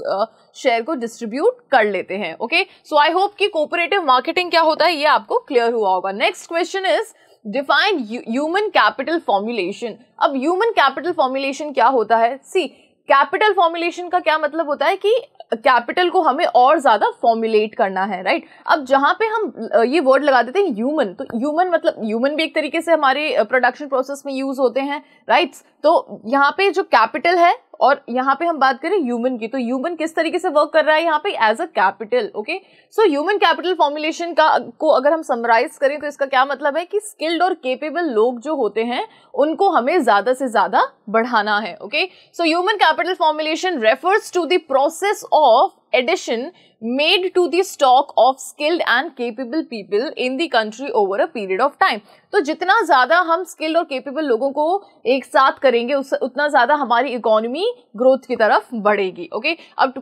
शेयर uh, को डिस्ट्रीब्यूट कर लेते हैं ओके सो आई होप कि कोऑपरेटिव मार्केटिंग क्या होता है ये आपको क्लियर हुआ होगा next question is define human capital formulation अब ह्यूमन कैपिटल फॉर्मुलेशन क्या होता है सी कैपिटल फॉर्मुलेशन का क्या मतलब होता है कि कैपिटल को हमें और ज़्यादा फॉर्मुलेट करना है राइट अब जहाँ पे हम ये वर्ड लगा देते हैं ह्यूमन तो ह्यूमन मतलब ह्यूमन भी एक तरीके से हमारे प्रोडक्शन प्रोसेस में यूज़ होते हैं राइट तो यहाँ पे जो कैपिटल है और यहाँ पे हम बात करें ह्यूमन की तो ह्यूमन किस तरीके से वर्क कर रहा है यहाँ पे as a capital okay so human capital formulation का को अगर हम समराइज करें तो इसका क्या मतलब है कि स्किल्ड और केपेबल लोग जो होते हैं उनको हमें ज़्यादा से ज़्यादा बढ़ाना है okay so human capital formulation refers to the process of addition made to the stock of skilled and capable people in the country over a period of time. तो जितना ज़्यादा हम skilled और capable लोगों को एक साथ करेंगे उस उतना ज़्यादा हमारी economy growth की तरफ बढ़ेगी okay अब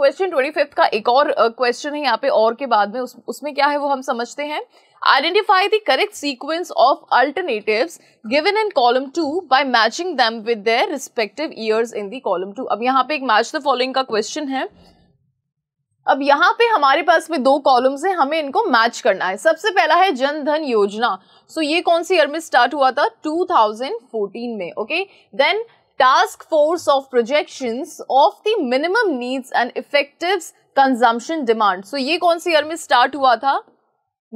question ट्वेंटी फिफ्थ का एक और क्वेश्चन uh, है यहाँ पे और के बाद में उस, उसमें क्या है वो हम समझते हैं identify the correct sequence of alternatives given in column two by matching them with their respective years in the column two अब यहाँ पे एक match the following का question है अब यहाँ पे हमारे पास में दो कॉलम्स हैं हमें इनको मैच करना है सबसे पहला है जन धन योजना सो ये कौन सी ईयर में स्टार्ट हुआ था 2014 में okay then task force of projections of the minimum needs and effective consumption demand so ये कौन सी ईयर में स्टार्ट हुआ था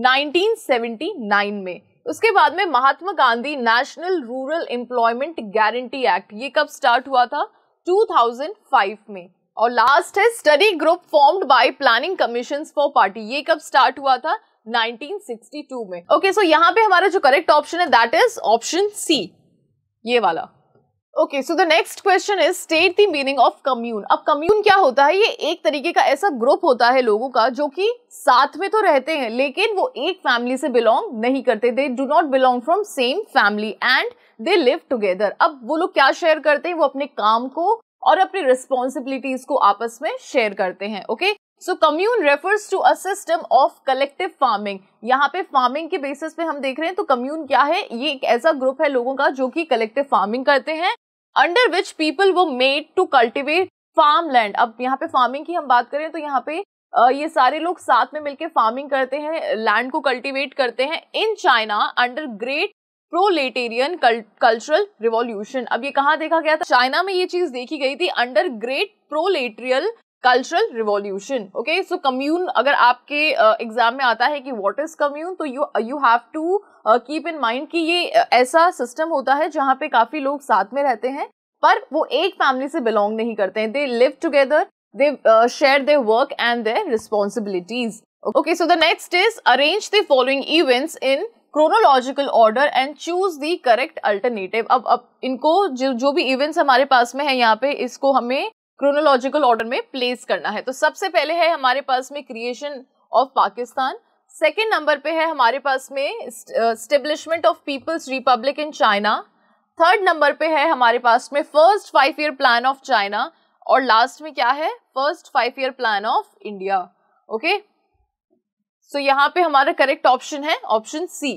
1979 में उसके बाद में Mahatma Gandhi national rural employment guarantee act ये कब स्टार्ट हुआ था 2005 में और लास्ट है study group formed by planning commission for party ये कब स्टार्ट हुआ था 1962 में ओके okay, सो so यहाँ पे हमारा जो करेक्ट ऑप्शन है दैट इज ऑप्शन सी ये वाला okay so the next question is state the meaning of commune अब कम्यून क्या होता है ये एक तरीके का ऐसा ग्रुप होता है लोगों का जो कि साथ में तो रहते हैं लेकिन वो एक फैमिली से बिलोंग नहीं करते they do not belong from same family and they live together अब वो लोग क्या शेयर करते हैं वो अपने काम को और अपनी रिस्पॉन्सिबिलिटीज को आपस में शेयर करते हैं okay so commune refers to a system of collective farming यहाँ पे फार्मिंग के बेसिस पे हम देख रहे हैं तो कम्यून क्या है ये एक ऐसा ग्रुप है लोगों का जो कि कलेक्टिव फार्मिंग करते हैं अंडर विच पीपल वो made to cultivate farm land अब यहाँ पे फार्मिंग की हम बात करें तो यहाँ पे ये सारे लोग साथ में मिलकर फार्मिंग करते हैं लैंड को कल्टीवेट करते हैं in China under great proletarian cultural revolution अब ये कहा देखा गया था चाइना में ये चीज देखी गई थी under great proletarian cultural revolution okay so commune अगर आपके एग्जाम uh, में आता है कि वॉट इज कम्यून तो you you have to keep in mind कि ये uh, ऐसा सिस्टम होता है जहाँ पे काफी लोग साथ में रहते हैं पर वो एक फैमिली से बिलोंग नहीं करते हैं they live together they share their work and their responsibilities okay so the next is arrange the following events in chronological order and choose the correct alternative अब अब इनको जो जो भी इवेंट्स हमारे पास में है यहाँ पे इसको हमें क्रोनोलॉजिकल ऑर्डर में प्लेस करना है तो सबसे पहले है हमारे पास में creation of Pakistan second number पे है हमारे पास में establishment of people's republic in China third number पे है हमारे पास में first five year plan of China और लास्ट में क्या है first five year plan of India okay so so, यहां पे हमारा करेक्ट ऑप्शन है option C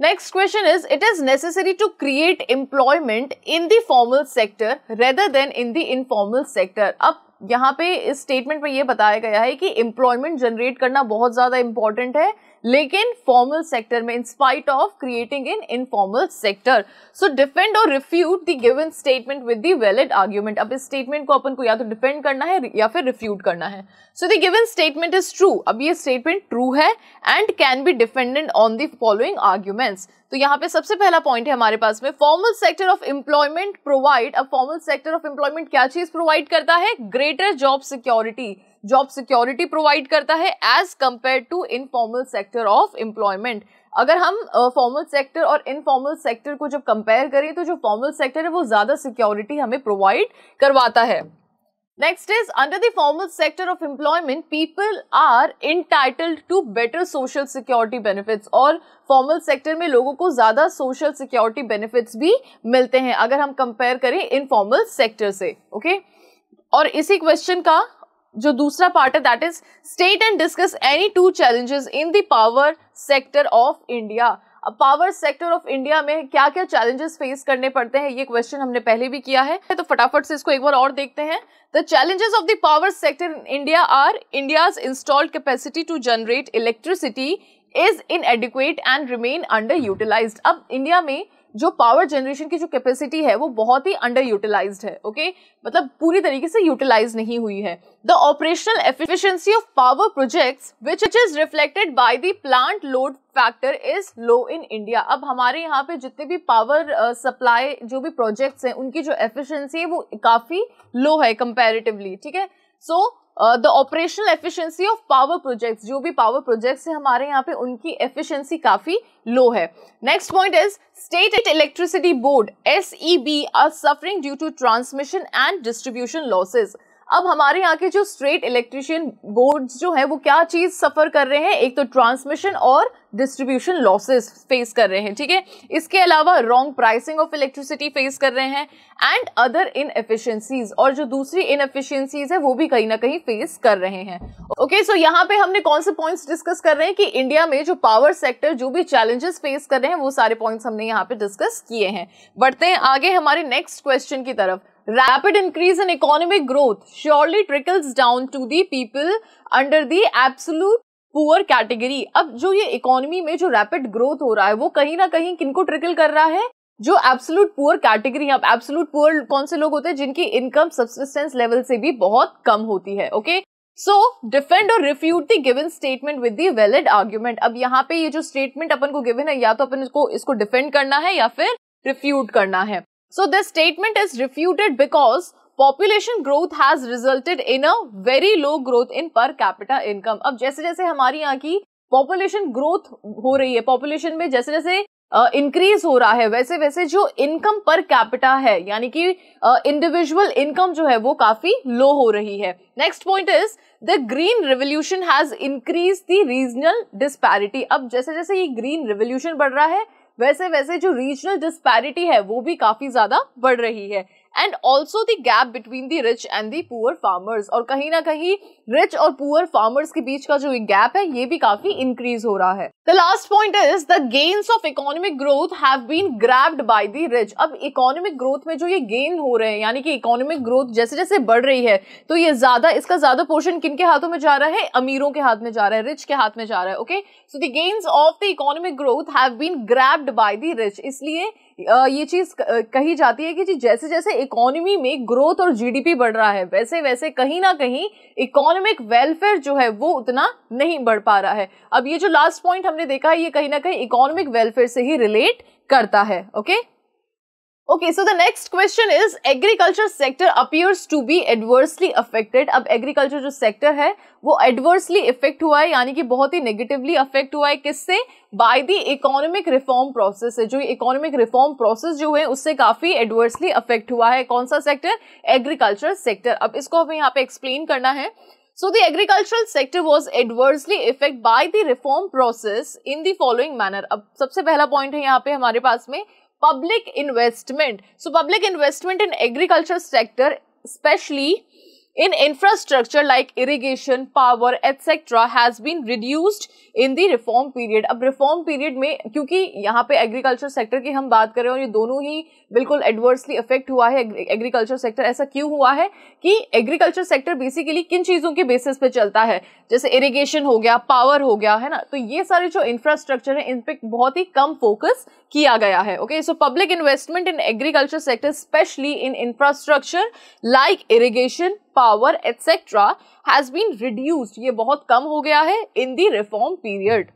next question is it is necessary to create employment in the formal sector rather then in the informal sector अब यहाँ पे इस statement में ये बताया गया है कि एम्प्लॉयमेंट जनरेट करना बहुत ज़्यादा इंपॉर्टेंट है लेकिन फॉर्मल सेक्टर में in spite of creating in informal sector so defend और refute the given statement with the valid argument अब इस स्टेटमेंट को अपन को या तो डिफेंड करना है या फिर रिफ्यूट करना है so the given statement is true अब ये स्टेटमेंट ट्रू है and can be dependent on the following arguments तो यहाँ पे सबसे पहला पॉइंट है हमारे पास में formal sector of employment provide अब फॉर्मल सेक्टर ऑफ एम्प्लॉयमेंट क्या चीज प्रोवाइड करता है greater job security job security provide करता है as compare to informal sector of employment अगर हम फॉर्मल uh, सेक्टर और इनफॉर्मल सेक्टर को जब कंपेयर करें तो जो फॉर्मल सेक्टर है वो ज्यादा सिक्योरिटी हमें प्रोवाइड करवाता है Next is under the formal sector of employment, people are entitled to better social security benefits और फॉर्मल सेक्टर में लोगों को ज्यादा सोशल सिक्योरिटी बेनिफिट्स भी मिलते हैं अगर हम कंपेयर करें इनफॉर्मल सेक्टर से ओके okay? और इसी क्वेश्चन का जो दूसरा पार्ट है that is state and discuss any two challenges in the power sector of India power sector of India में क्या क्या चैलेंजेस फेस करने पड़ते हैं ये क्वेश्चन हमने पहले भी किया है तो फटाफट से इसको एक बार और देखते हैं the challenges of the power sector in India are India's installed capacity to generate electricity is inadequate and remain underutilise अब इंडिया में जो पावर जनरेशन की जो कैपेसिटी है वो बहुत ही अंडर यूटिलाइज है ओके okay? मतलब पूरी तरीके से यूटिलाइज नहीं हुई है the operational efficiency of power projects which which is reflected by the plant load factor is low in India अब हमारे यहाँ पे जितने भी पावर सप्लाई uh, जो भी प्रोजेक्ट्स हैं उनकी जो एफिशिएंसी है वो काफ़ी लो है कंपेरेटिवली ठीक है so the operational efficiency of power projects जो भी पावर प्रोजेक्ट्स है हमारे यहाँ पे उनकी एफिशिएंसी काफी लो है next point is state electricity board S E B are suffering due to transmission and distribution losses अब हमारे यहाँ के जो स्ट्रेट इलेक्ट्रिशियन बोर्ड्स जो है वो क्या चीज़ सफ़र कर रहे हैं एक तो ट्रांसमिशन और डिस्ट्रीब्यूशन लॉसेस फेस कर रहे हैं ठीक है इसके अलावा wrong pricing of electricity face कर रहे हैं एंड अदर एफिशियंसीज और जो दूसरी एफिशियंसीज है वो भी कहीं ना कहीं फेस कर रहे हैं ओके okay, सो so यहाँ पे हमने कौन से पॉइंट्स डिस्कस कर रहे हैं कि इंडिया में जो पावर सेक्टर जो भी चैलेंजेस फेस कर रहे हैं वो सारे पॉइंट्स हमने यहाँ पे डिस्कस किए हैं बढ़ते हैं आगे हमारे नेक्स्ट क्वेश्चन की तरफ rapid increase in economic growth surely trickles down to the people under the absolute poor category अब जो ये इकोनॉमी में जो रैपिड ग्रोथ हो रहा है वो कहीं ना कहीं किनको ट्रिकल कर रहा है जो एब्सोलूट पुअर कैटेगरी अब एब्सोलूट पुअर कौन से लोग होते हैं जिनकी इनकम सब्सिस्टेंस लेवल से भी बहुत कम होती है ओके सो डिफेंड और refute the given statement with the valid argument अब यहाँ पे ये जो स्टेटमेंट अपन को गिवन है या तो अपन इसको इसको डिफेंड करना है या फिर रिफ्यूट करना है So this statement is refuted because population growth has resulted in a very low growth in per capita income अब जैसे जैसे हमारी यहाँ की पॉपुलेशन ग्रोथ हो रही है पॉपुलेशन में जैसे जैसे इंक्रीज uh, हो रहा है वैसे वैसे जो इनकम पर कैपिटा है यानी कि इंडिविजुअल uh, इनकम जो है वो काफी लो हो रही है next point is the green revolution has increase the regional disparity अब जैसे जैसे ये ग्रीन रेवोल्यूशन बढ़ रहा है वैसे वैसे जो रीजनल डिस्पैरिटी है वो भी काफ़ी ज़्यादा बढ़ रही है and also the gap between the rich and the poor farmers और कहीं ना कहीं रिच और पुअर फार्मर्स के बीच का जो गैप है ये भी काफी इंक्रीज हो रहा है the last point is the gains of economic growth have been grabbed by the rich अब इकोनॉमिक ग्रोथ में जो ये गेन हो रहे हैं यानी कि इकोनॉमिक ग्रोथ जैसे जैसे बढ़ रही है तो ये ज्यादा इसका ज्यादा पोर्शन किन के हाथों में जा रहा है अमीरों के हाथ में जा रहा है रिच के हाथ में जा रहा है okay so the gains of the economic growth have been grabbed by the rich इसलिए ये चीज कही जाती है कि जी जैसे जैसे इकोनॉमी में ग्रोथ और जीडीपी बढ़ रहा है वैसे वैसे कहीं ना कहीं इकोनॉमिक वेलफेयर जो है वो उतना नहीं बढ़ पा रहा है अब ये जो लास्ट पॉइंट हमने देखा है ये कहीं ना कहीं इकोनॉमिक वेलफेयर से ही रिलेट करता है okay okay so the next question is agriculture sector appears to be adversely affected अब एग्रीकल्चर जो सेक्टर है वो एडवर्सली इफेक्ट हुआ है यानी कि बहुत ही नेगेटिवली अफेक्ट हुआ है किससे by the economic reform process है जो इकोनॉमिक रिफॉर्म प्रोसेस जो है उससे काफी एडवर्सली अफेक्ट हुआ है कौन सा सेक्टर एग्रीकल्चर सेक्टर अब इसको हमें यहाँ पे एक्सप्लेन करना है so the agricultural sector was adversely effect by the reform process in the following manner अब सबसे पहला पॉइंट है यहाँ पे हमारे पास में public investment. So public investment in agriculture sector especially in infrastructure like irrigation, power, etc. has been reduced in the reform period. अब reform period में क्योंकि यहाँ पे agriculture sector की हम बात करें और ये दोनों ही बिल्कुल adversely affect हुआ है agriculture sector ऐसा क्यों हुआ है कि agriculture sector basically किन चीज़ों के basis पे चलता है जैसे irrigation हो गया power हो गया है ना तो ये सारे जो infrastructure है इन पर बहुत ही कम focus किया गया है okay so public investment in agriculture sector specially in infrastructure like irrigation power etcetera has been reduced ये बहुत कम हो गया है in the reform period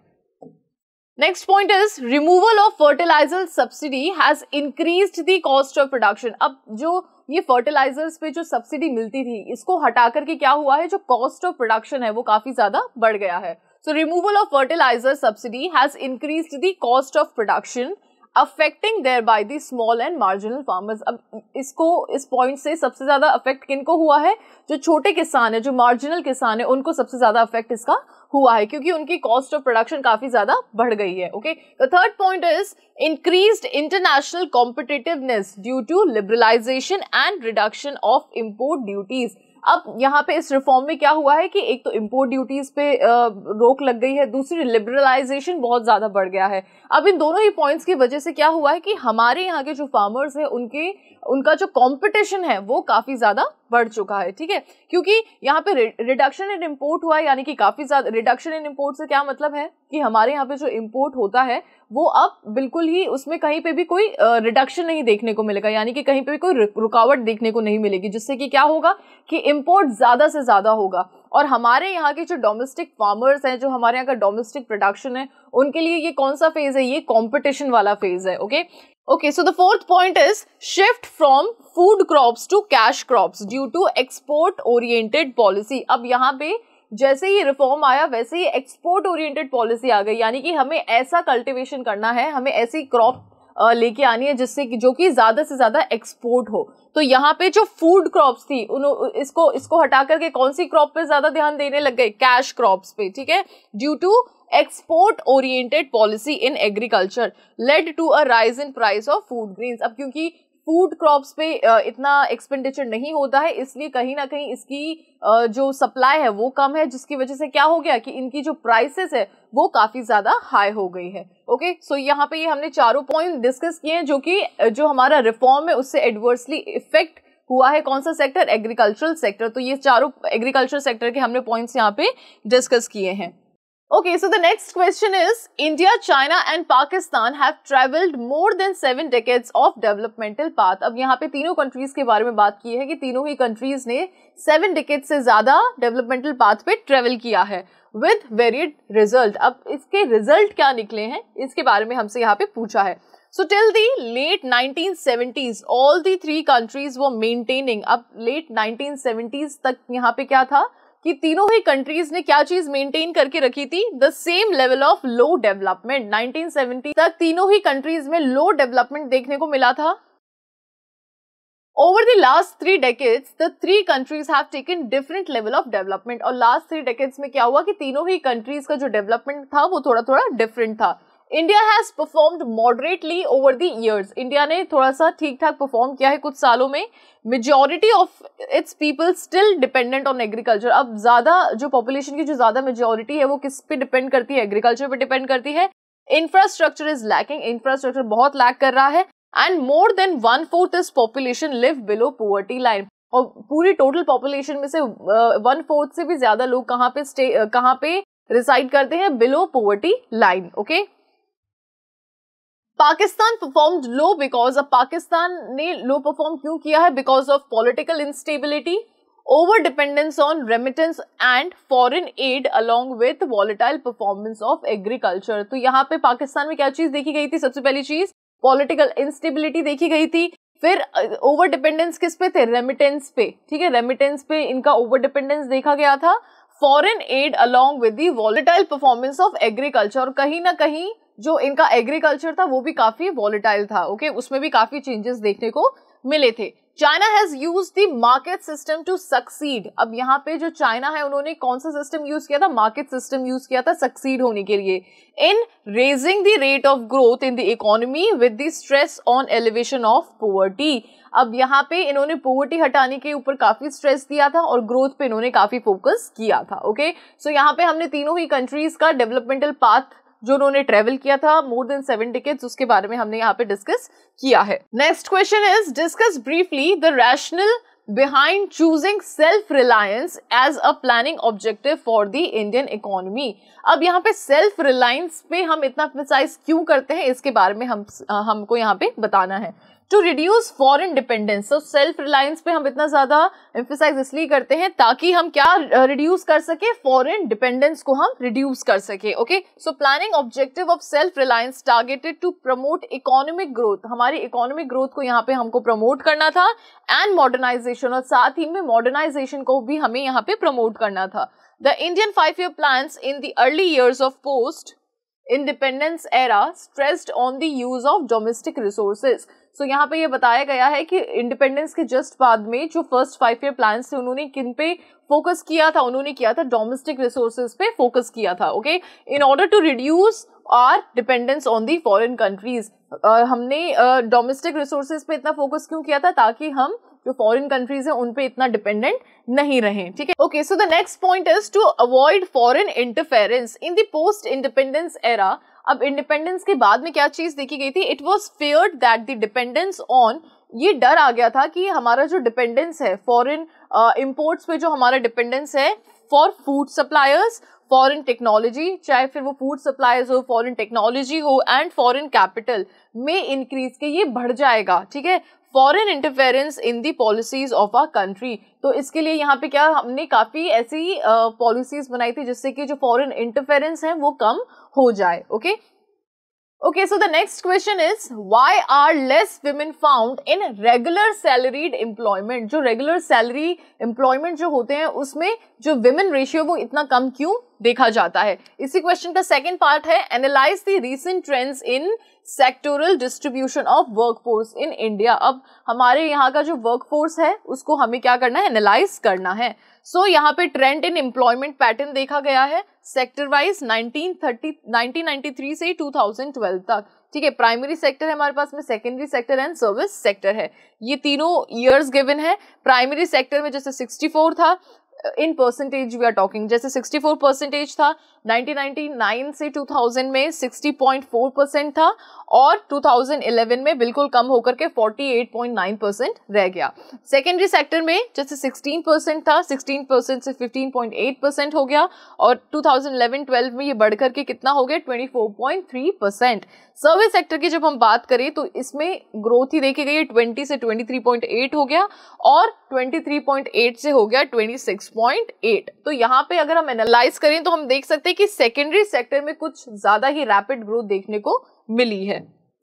next point is removal of fertiliser subsidy has increased the cost of production अब जो ये fertilisers पे जो सब्सिडी मिलती थी इसको हटा करके क्या हुआ है जो कॉस्ट ऑफ प्रोडक्शन है वो काफी ज्यादा बढ़ गया है so removal of fertiliser subsidy has increase the cost of production affecting thereby the small and marginal farmers अब इसको इस पॉइंट से सबसे ज़्यादा अफेक्ट किन को हुआ है जो छोटे किसान है जो मार्जिनल किसान है उनको सबसे ज़्यादा अफेक्ट इसका हुआ है क्योंकि उनकी कॉस्ट ऑफ प्रोडक्शन काफ़ी ज़्यादा बढ़ गई है okay the third point is increase international competitiveness due to liberalisation and reduction of import duties अब यहाँ पे इस रिफॉर्म में क्या हुआ है कि एक तो इम्पोर्ट ड्यूटीज पे रोक लग गई है दूसरी लिबरलाइजेशन बहुत ज़्यादा बढ़ गया है अब इन दोनों ही पॉइंट्स की वजह से क्या हुआ है कि हमारे यहाँ के जो फार्मर्स हैं उनके उनका जो कॉम्पिटिशन है वो काफ़ी ज़्यादा बढ़ चुका है ठीक है क्योंकि यहाँ पे रिडक्शन इन इम्पोर्ट हुआ है यानी कि काफ़ी ज़्यादा रिडक्शन इन इम्पोर्ट से क्या मतलब है कि हमारे यहाँ पे जो इम्पोर्ट होता है वो अब बिल्कुल ही उसमें कहीं पे भी कोई रिडक्शन नहीं देखने को मिलेगा यानी कि कहीं पे भी कोई रुकावट देखने को नहीं मिलेगी जिससे कि क्या होगा कि इम्पोर्ट ज़्यादा से ज़्यादा होगा और हमारे यहाँ के जो डोमेस्टिक फार्मर्स हैं जो हमारे यहाँ का डोमेस्टिक प्रोडक्शन है उनके लिए ये कौन सा फेज है ये कॉम्पिटिशन वाला फेज है okay okay so the fourth point is shift from food crops to cash crops due to export oriented policy अब यहाँ पे जैसे ही रिफॉर्म आया वैसे ही एक्सपोर्ट ओरिएंटेड पॉलिसी आ गई यानी कि हमें ऐसा कल्टीवेशन करना है हमें ऐसी क्रॉप लेके आनी है जिससे कि जो कि ज़्यादा से ज़्यादा एक्सपोर्ट हो तो यहाँ पे जो फूड क्रॉप्स थी उन इसको इसको हटा करके कौन सी क्रॉप पे ज़्यादा ध्यान देने लग गए कैश क्रॉप्स पे ठीक है due to export oriented policy in agriculture led to a rise in price of food greens अब क्योंकि फूड क्रॉप्स पे इतना एक्सपेंडिचर नहीं होता है इसलिए कहीं ना कहीं इसकी जो सप्लाई है वो कम है जिसकी वजह से क्या हो गया कि इनकी जो प्राइसेस है वो काफ़ी ज़्यादा हाई हो गई है ओके सो यहाँ पे ये हमने चारों पॉइंट डिस्कस किए हैं जो कि जो हमारा रिफॉर्म है उससे एडवर्सली इफेक्ट हुआ है कौन सा सेक्टर एग्रीकल्चरल सेक्टर तो ये चारों एग्रीकल्चर सेक्टर के हमने पॉइंट्स यहाँ पे डिस्कस किए हैं Okay, so the next question is India, China and Pakistan have traveled more than seven decades of developmental path. अब यहाँ पे तीनों countries के बारे में बात की है कि तीनों ही countries ने seven decades से ज्यादा developmental path पे travel किया है with varied result. अब इसके result क्या निकले हैं इसके बारे में हमसे यहाँ पे पूछा है So till the late 1970s, all the three countries were maintaining. अब late 1970s तक यहाँ पे क्या था कि तीनों ही कंट्रीज ने क्या चीज मेंटेन करके रखी थी the same level of low development 1970 तक तीनों ही कंट्रीज में लो डेवलपमेंट देखने को मिला था over the last three decades the three countries have taken different level of development और लास्ट थ्री डेकेट्स में क्या हुआ कि तीनों ही कंट्रीज का जो डेवलपमेंट था वो थोड़ा थोड़ा डिफरेंट था India has performed moderately over the years India ने थोड़ा सा ठीक ठाक परफॉर्म किया है कुछ सालों में majority of its people still dependent on agriculture अब ज़्यादा जो पॉपुलेशन की जो ज़्यादा मेजोरिटी है वो किस पे डिपेंड करती है एग्रीकल्चर पे डिपेंड करती है इंफ्रास्ट्रक्चर इज लैकिंग इंफ्रास्ट्रक्चर बहुत लैक कर रहा है and more than one fourth is population live below poverty line और पूरी टोटल पॉपुलेशन में से वन uh, फोर्थ से भी ज़्यादा लोग कहाँ पे स्टे uh, कहाँ पे रिसाइड करते हैं below poverty line okay Pakistan performed low because अब पाकिस्तान ने लो परफॉर्म क्यों किया है because of political instability over dependence on remittance and foreign aid along with volatile performance of agriculture तो यहाँ पे पाकिस्तान में क्या चीज देखी गई थी सबसे पहली चीज पॉलिटिकल इंस्टेबिलिटी देखी गई थी फिर ओवर डिपेंडेंस किस पे थे रेमिटेंस पे ठीक है रेमिटेंस पे इनका ओवर डिपेंडेंस देखा गया था foreign aid along with the volatile performance of agriculture और कहीं ना कहीं जो इनका एग्रीकल्चर था वो भी काफ़ी वॉलिटाइल था ओके okay? उसमें भी काफ़ी चेंजेस देखने को मिले थे China has use the market system to succeed अब यहाँ पे जो चाइना है उन्होंने कौन सा सिस्टम यूज किया था मार्केट सिस्टम यूज किया था सक्सीड होने के लिए in raising the rate of growth in the economy with the stress on alleviation of poverty अब यहाँ पे इन्होंने पोवर्टी हटाने के ऊपर काफी स्ट्रेस दिया था और ग्रोथ पे इन्होंने काफी फोकस किया था ओके सो so यहाँ पे हमने तीनों ही कंट्रीज का डेवलपमेंटल पाथ जो उन्होंने ट्रेवल किया था मोर देन सेवन टिकट्स उसके बारे में हमने यहाँ पे डिस्कस किया है next question is discuss briefly the rational behind choosing self reliance as a planning objective for the Indian economy अब यहाँ पे सेल्फ रिलायंस पे हम इतना क्यों करते हैं इसके बारे में हम हमको यहाँ पे बताना है to reduce foreign dependence so self reliance पे हम इतना ज़्यादा एम्फोसाइज इसलिए करते हैं ताकि हम क्या रिड्यूस कर सके फॉरेन डिपेंडेंस को हम रिड्यूस कर सके okay so planning objective of self reliance targeted to promote economic growth हमारी इकोनॉमिक ग्रोथ को यहाँ पे हमको प्रमोट करना था एंड मॉडर्नाइजेशन और साथ ही में मॉडर्नाइजेशन को भी हमें यहाँ पे प्रमोट करना था the Indian five year plan in the early years of post independence era stressed on the use of domestic resources so so, यहाँ पे ये बताया गया है कि इंडिपेंडेंस के जस्ट बाद में जो फर्स्ट फाइव ईयर प्लान थे उन्होंने किन पे फोकस किया था उन्होंने किया था डोमेस्टिक रिसोर्सेज पे फोकस किया था okay in order to reduce our dependence on the foreign countries हमने डोमेस्टिक uh, रिसोर्सेज पे इतना फोकस क्यों किया था ताकि हम जो फॉरेन कंट्रीज हैं उन पे इतना डिपेंडेंट नहीं रहे ठीक है okay so the next point is to avoid foreign interference in the post independence era अब इंडिपेंडेंस के बाद में क्या चीज देखी गई थी it was fear that the dependence on ये डर आ गया था कि हमारा जो डिपेंडेंस है फॉरिन इम्पोर्ट्स uh, पे जो हमारा डिपेंडेंस है for food suppliers foreign technology चाहे फिर वो फूड सप्लायर्स हो फॉरन टेक्नोलॉजी हो एंड फॉरन कैपिटल में इंक्रीज के ये बढ़ जाएगा ठीक है foreign interference in the policies of our country तो इसके लिए यहाँ पे क्या हमने काफ़ी ऐसी पॉलिसीज बनाई थी जिससे कि जो फॉरन इंटरफेरेंस है वो कम हो जाए okay okay? Okay so the next question is why are less women found in regular salaried employment जो रेगुलर सैलरी एम्प्लॉयमेंट जो होते हैं उसमें जो विमेन रेशियो वो इतना कम क्यों देखा जाता है इसी क्वेश्चन का सेकेंड पार्ट है analyse the recent trends in sectoral distribution of workforce in India अब हमारे यहाँ का जो वर्कफोर्स है उसको हमें क्या करना है एनालाइज करना है सो so, यहाँ पे ट्रेंड इन एम्प्लॉयमेंट पैटर्न देखा गया है सेक्टर वाइज 1930 1993 से 2012 तक ठीक है प्राइमरी सेक्टर है हमारे पास में secondary sector and service sector है ये तीनों ईयर्स गिवन है प्राइमरी सेक्टर में जैसे 64 था in percentage we are talking जैसे 64 परसेंटेज था 1999 से 2000 में 60.4 परसेंट था और 2011 में बिल्कुल कम होकर के 48.9 परसेंट रह गया सेकेंडरी सेक्टर में जैसे 16 परसेंट था 16 परसेंट से 15.8 परसेंट हो गया और 2011-12 में ये बढ़कर के कितना हो गया 24.3 परसेंट सर्विस सेक्टर की जब हम बात करें तो इसमें ग्रोथ ही देखी गई है 20 से 23.8 हो गया और 23.8 से हो गया 26.8 तो यहाँ पे अगर हम एनालाइज करें तो हम देख सकते कि सेकेंडरी सेक्टर में कुछ ज्यादा ही रैपिड ग्रोथ देखने को मिली है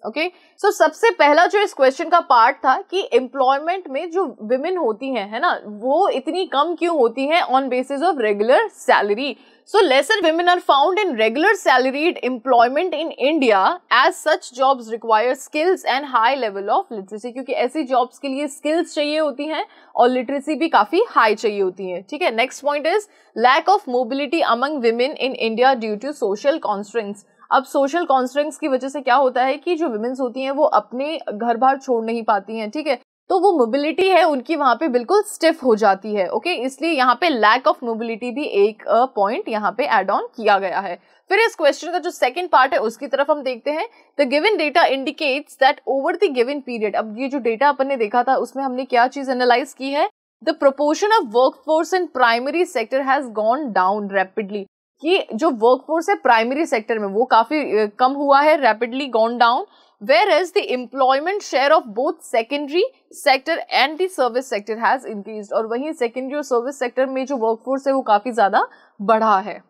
ओके सो सबसे पहला जो इस क्वेश्चन का पार्ट था कि एम्प्लॉयमेंट में जो विमेन होती हैं है ना वो इतनी कम क्यों होती हैं on basis of regular salary so lesser women are found in regular salaried employment in India as such jobs require skills and high level of literacy क्योंकि ऐसी जॉब्स के लिए स्किल्स चाहिए होती हैं और लिटरेसी भी काफ़ी हाई चाहिए होती है ठीक है next point is lack of mobility among women in India due to social constants अब सोशल कॉन्स्टेंट्स की वजह से क्या होता है कि जो वुमेन्स होती हैं वो अपने घर बार छोड़ नहीं पाती हैं ठीक है तो वो मोबिलिटी है उनकी वहाँ पे बिल्कुल स्टिफ हो जाती है ओके इसलिए यहाँ पे लैक ऑफ मोबिलिटी भी एक पॉइंट यहाँ पे एड ऑन किया गया है फिर इस क्वेश्चन का जो सेकंड पार्ट है उसकी तरफ हम देखते हैं the given data indicates that over the given period अब ये जो डेटा अपन ने देखा था उसमें हमने क्या चीज एनालाइज की है the proportion of work force in primary sector has gone down rapidly कि जो वर्कफोर्स है प्राइमरी सेक्टर में वो काफ़ी कम हुआ है rapidly gone down whereas the employment share of both secondary sector and the service sector has increase और वहीं सेकेंडरी और सर्विस सेक्टर में जो वर्कफोर्स है वो काफ़ी ज़्यादा बढ़ा है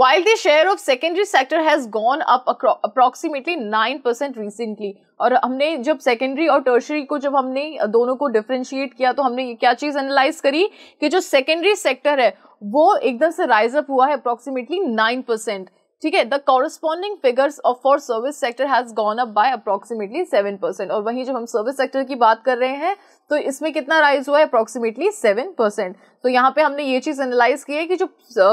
while the share of secondary sector has gone up approximately 9% recently और हमने जब सेकेंडरी और टर्शरी को जब हमने दोनों को डिफ्रेंशिएट किया तो हमने ये क्या चीज़ एनालाइज करी कि जो सेकेंडरी सेक्टर है वो एकदम से राइज अप हुआ है अप्रोक्सीमेटली नाइन परसेंट ठीक है the corresponding figures of for service sector has gone up by approximately seven percent और वहीं जब हम सर्विस सेक्टर की बात कर रहे हैं तो इसमें कितना राइज हुआ है अप्रोक्सीमेटली सेवन परसेंट तो यहाँ पे हमने ये चीज़ एनालाइज की है कि जो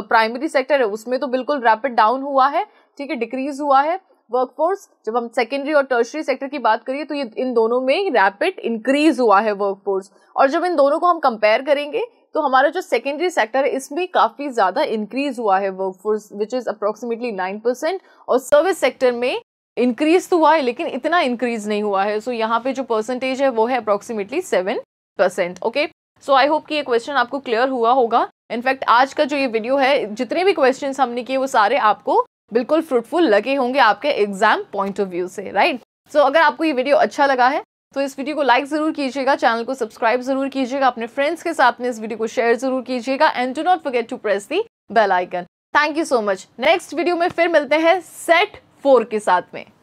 प्राइमरी सेक्टर है उसमें तो बिल्कुल रैपिड डाउन हुआ है ठीक है डिक्रीज हुआ है वर्कफोर्स जब हम सेकेंडरी और टर्सरी सेक्टर की बात करिए तो ये इन दोनों में रैपिड इंक्रीज हुआ है वर्कफोर्स और जब इन दोनों को हम कंपेयर करेंगे तो हमारा जो सेकेंडरी सेक्टर है इसमें काफ़ी ज़्यादा इंक्रीज हुआ है work force which is approximately nine percent और सर्विस सेक्टर में इंक्रीज तो हुआ है लेकिन इतना इंक्रीज नहीं हुआ है सो so, यहाँ पे जो परसेंटेज है वो है approximately seven percent okay so I hope कि ये क्वेश्चन आपको क्लियर हुआ होगा इनफैक्ट आज का जो ये वीडियो है जितने भी क्वेश्चन हमने किए वो सारे आपको बिल्कुल फ्रूटफुल लगे होंगे आपके एग्जाम पॉइंट ऑफ व्यू से राइट right? सो so, अगर आपको ये वीडियो अच्छा लगा है तो इस वीडियो को लाइक ज़रूर कीजिएगा चैनल को सब्सक्राइब ज़रूर कीजिएगा अपने फ्रेंड्स के साथ में इस वीडियो को शेयर ज़रूर कीजिएगा and do not forget to press the bell icon thank you so much next video में फिर मिलते हैं सेट फोर के साथ में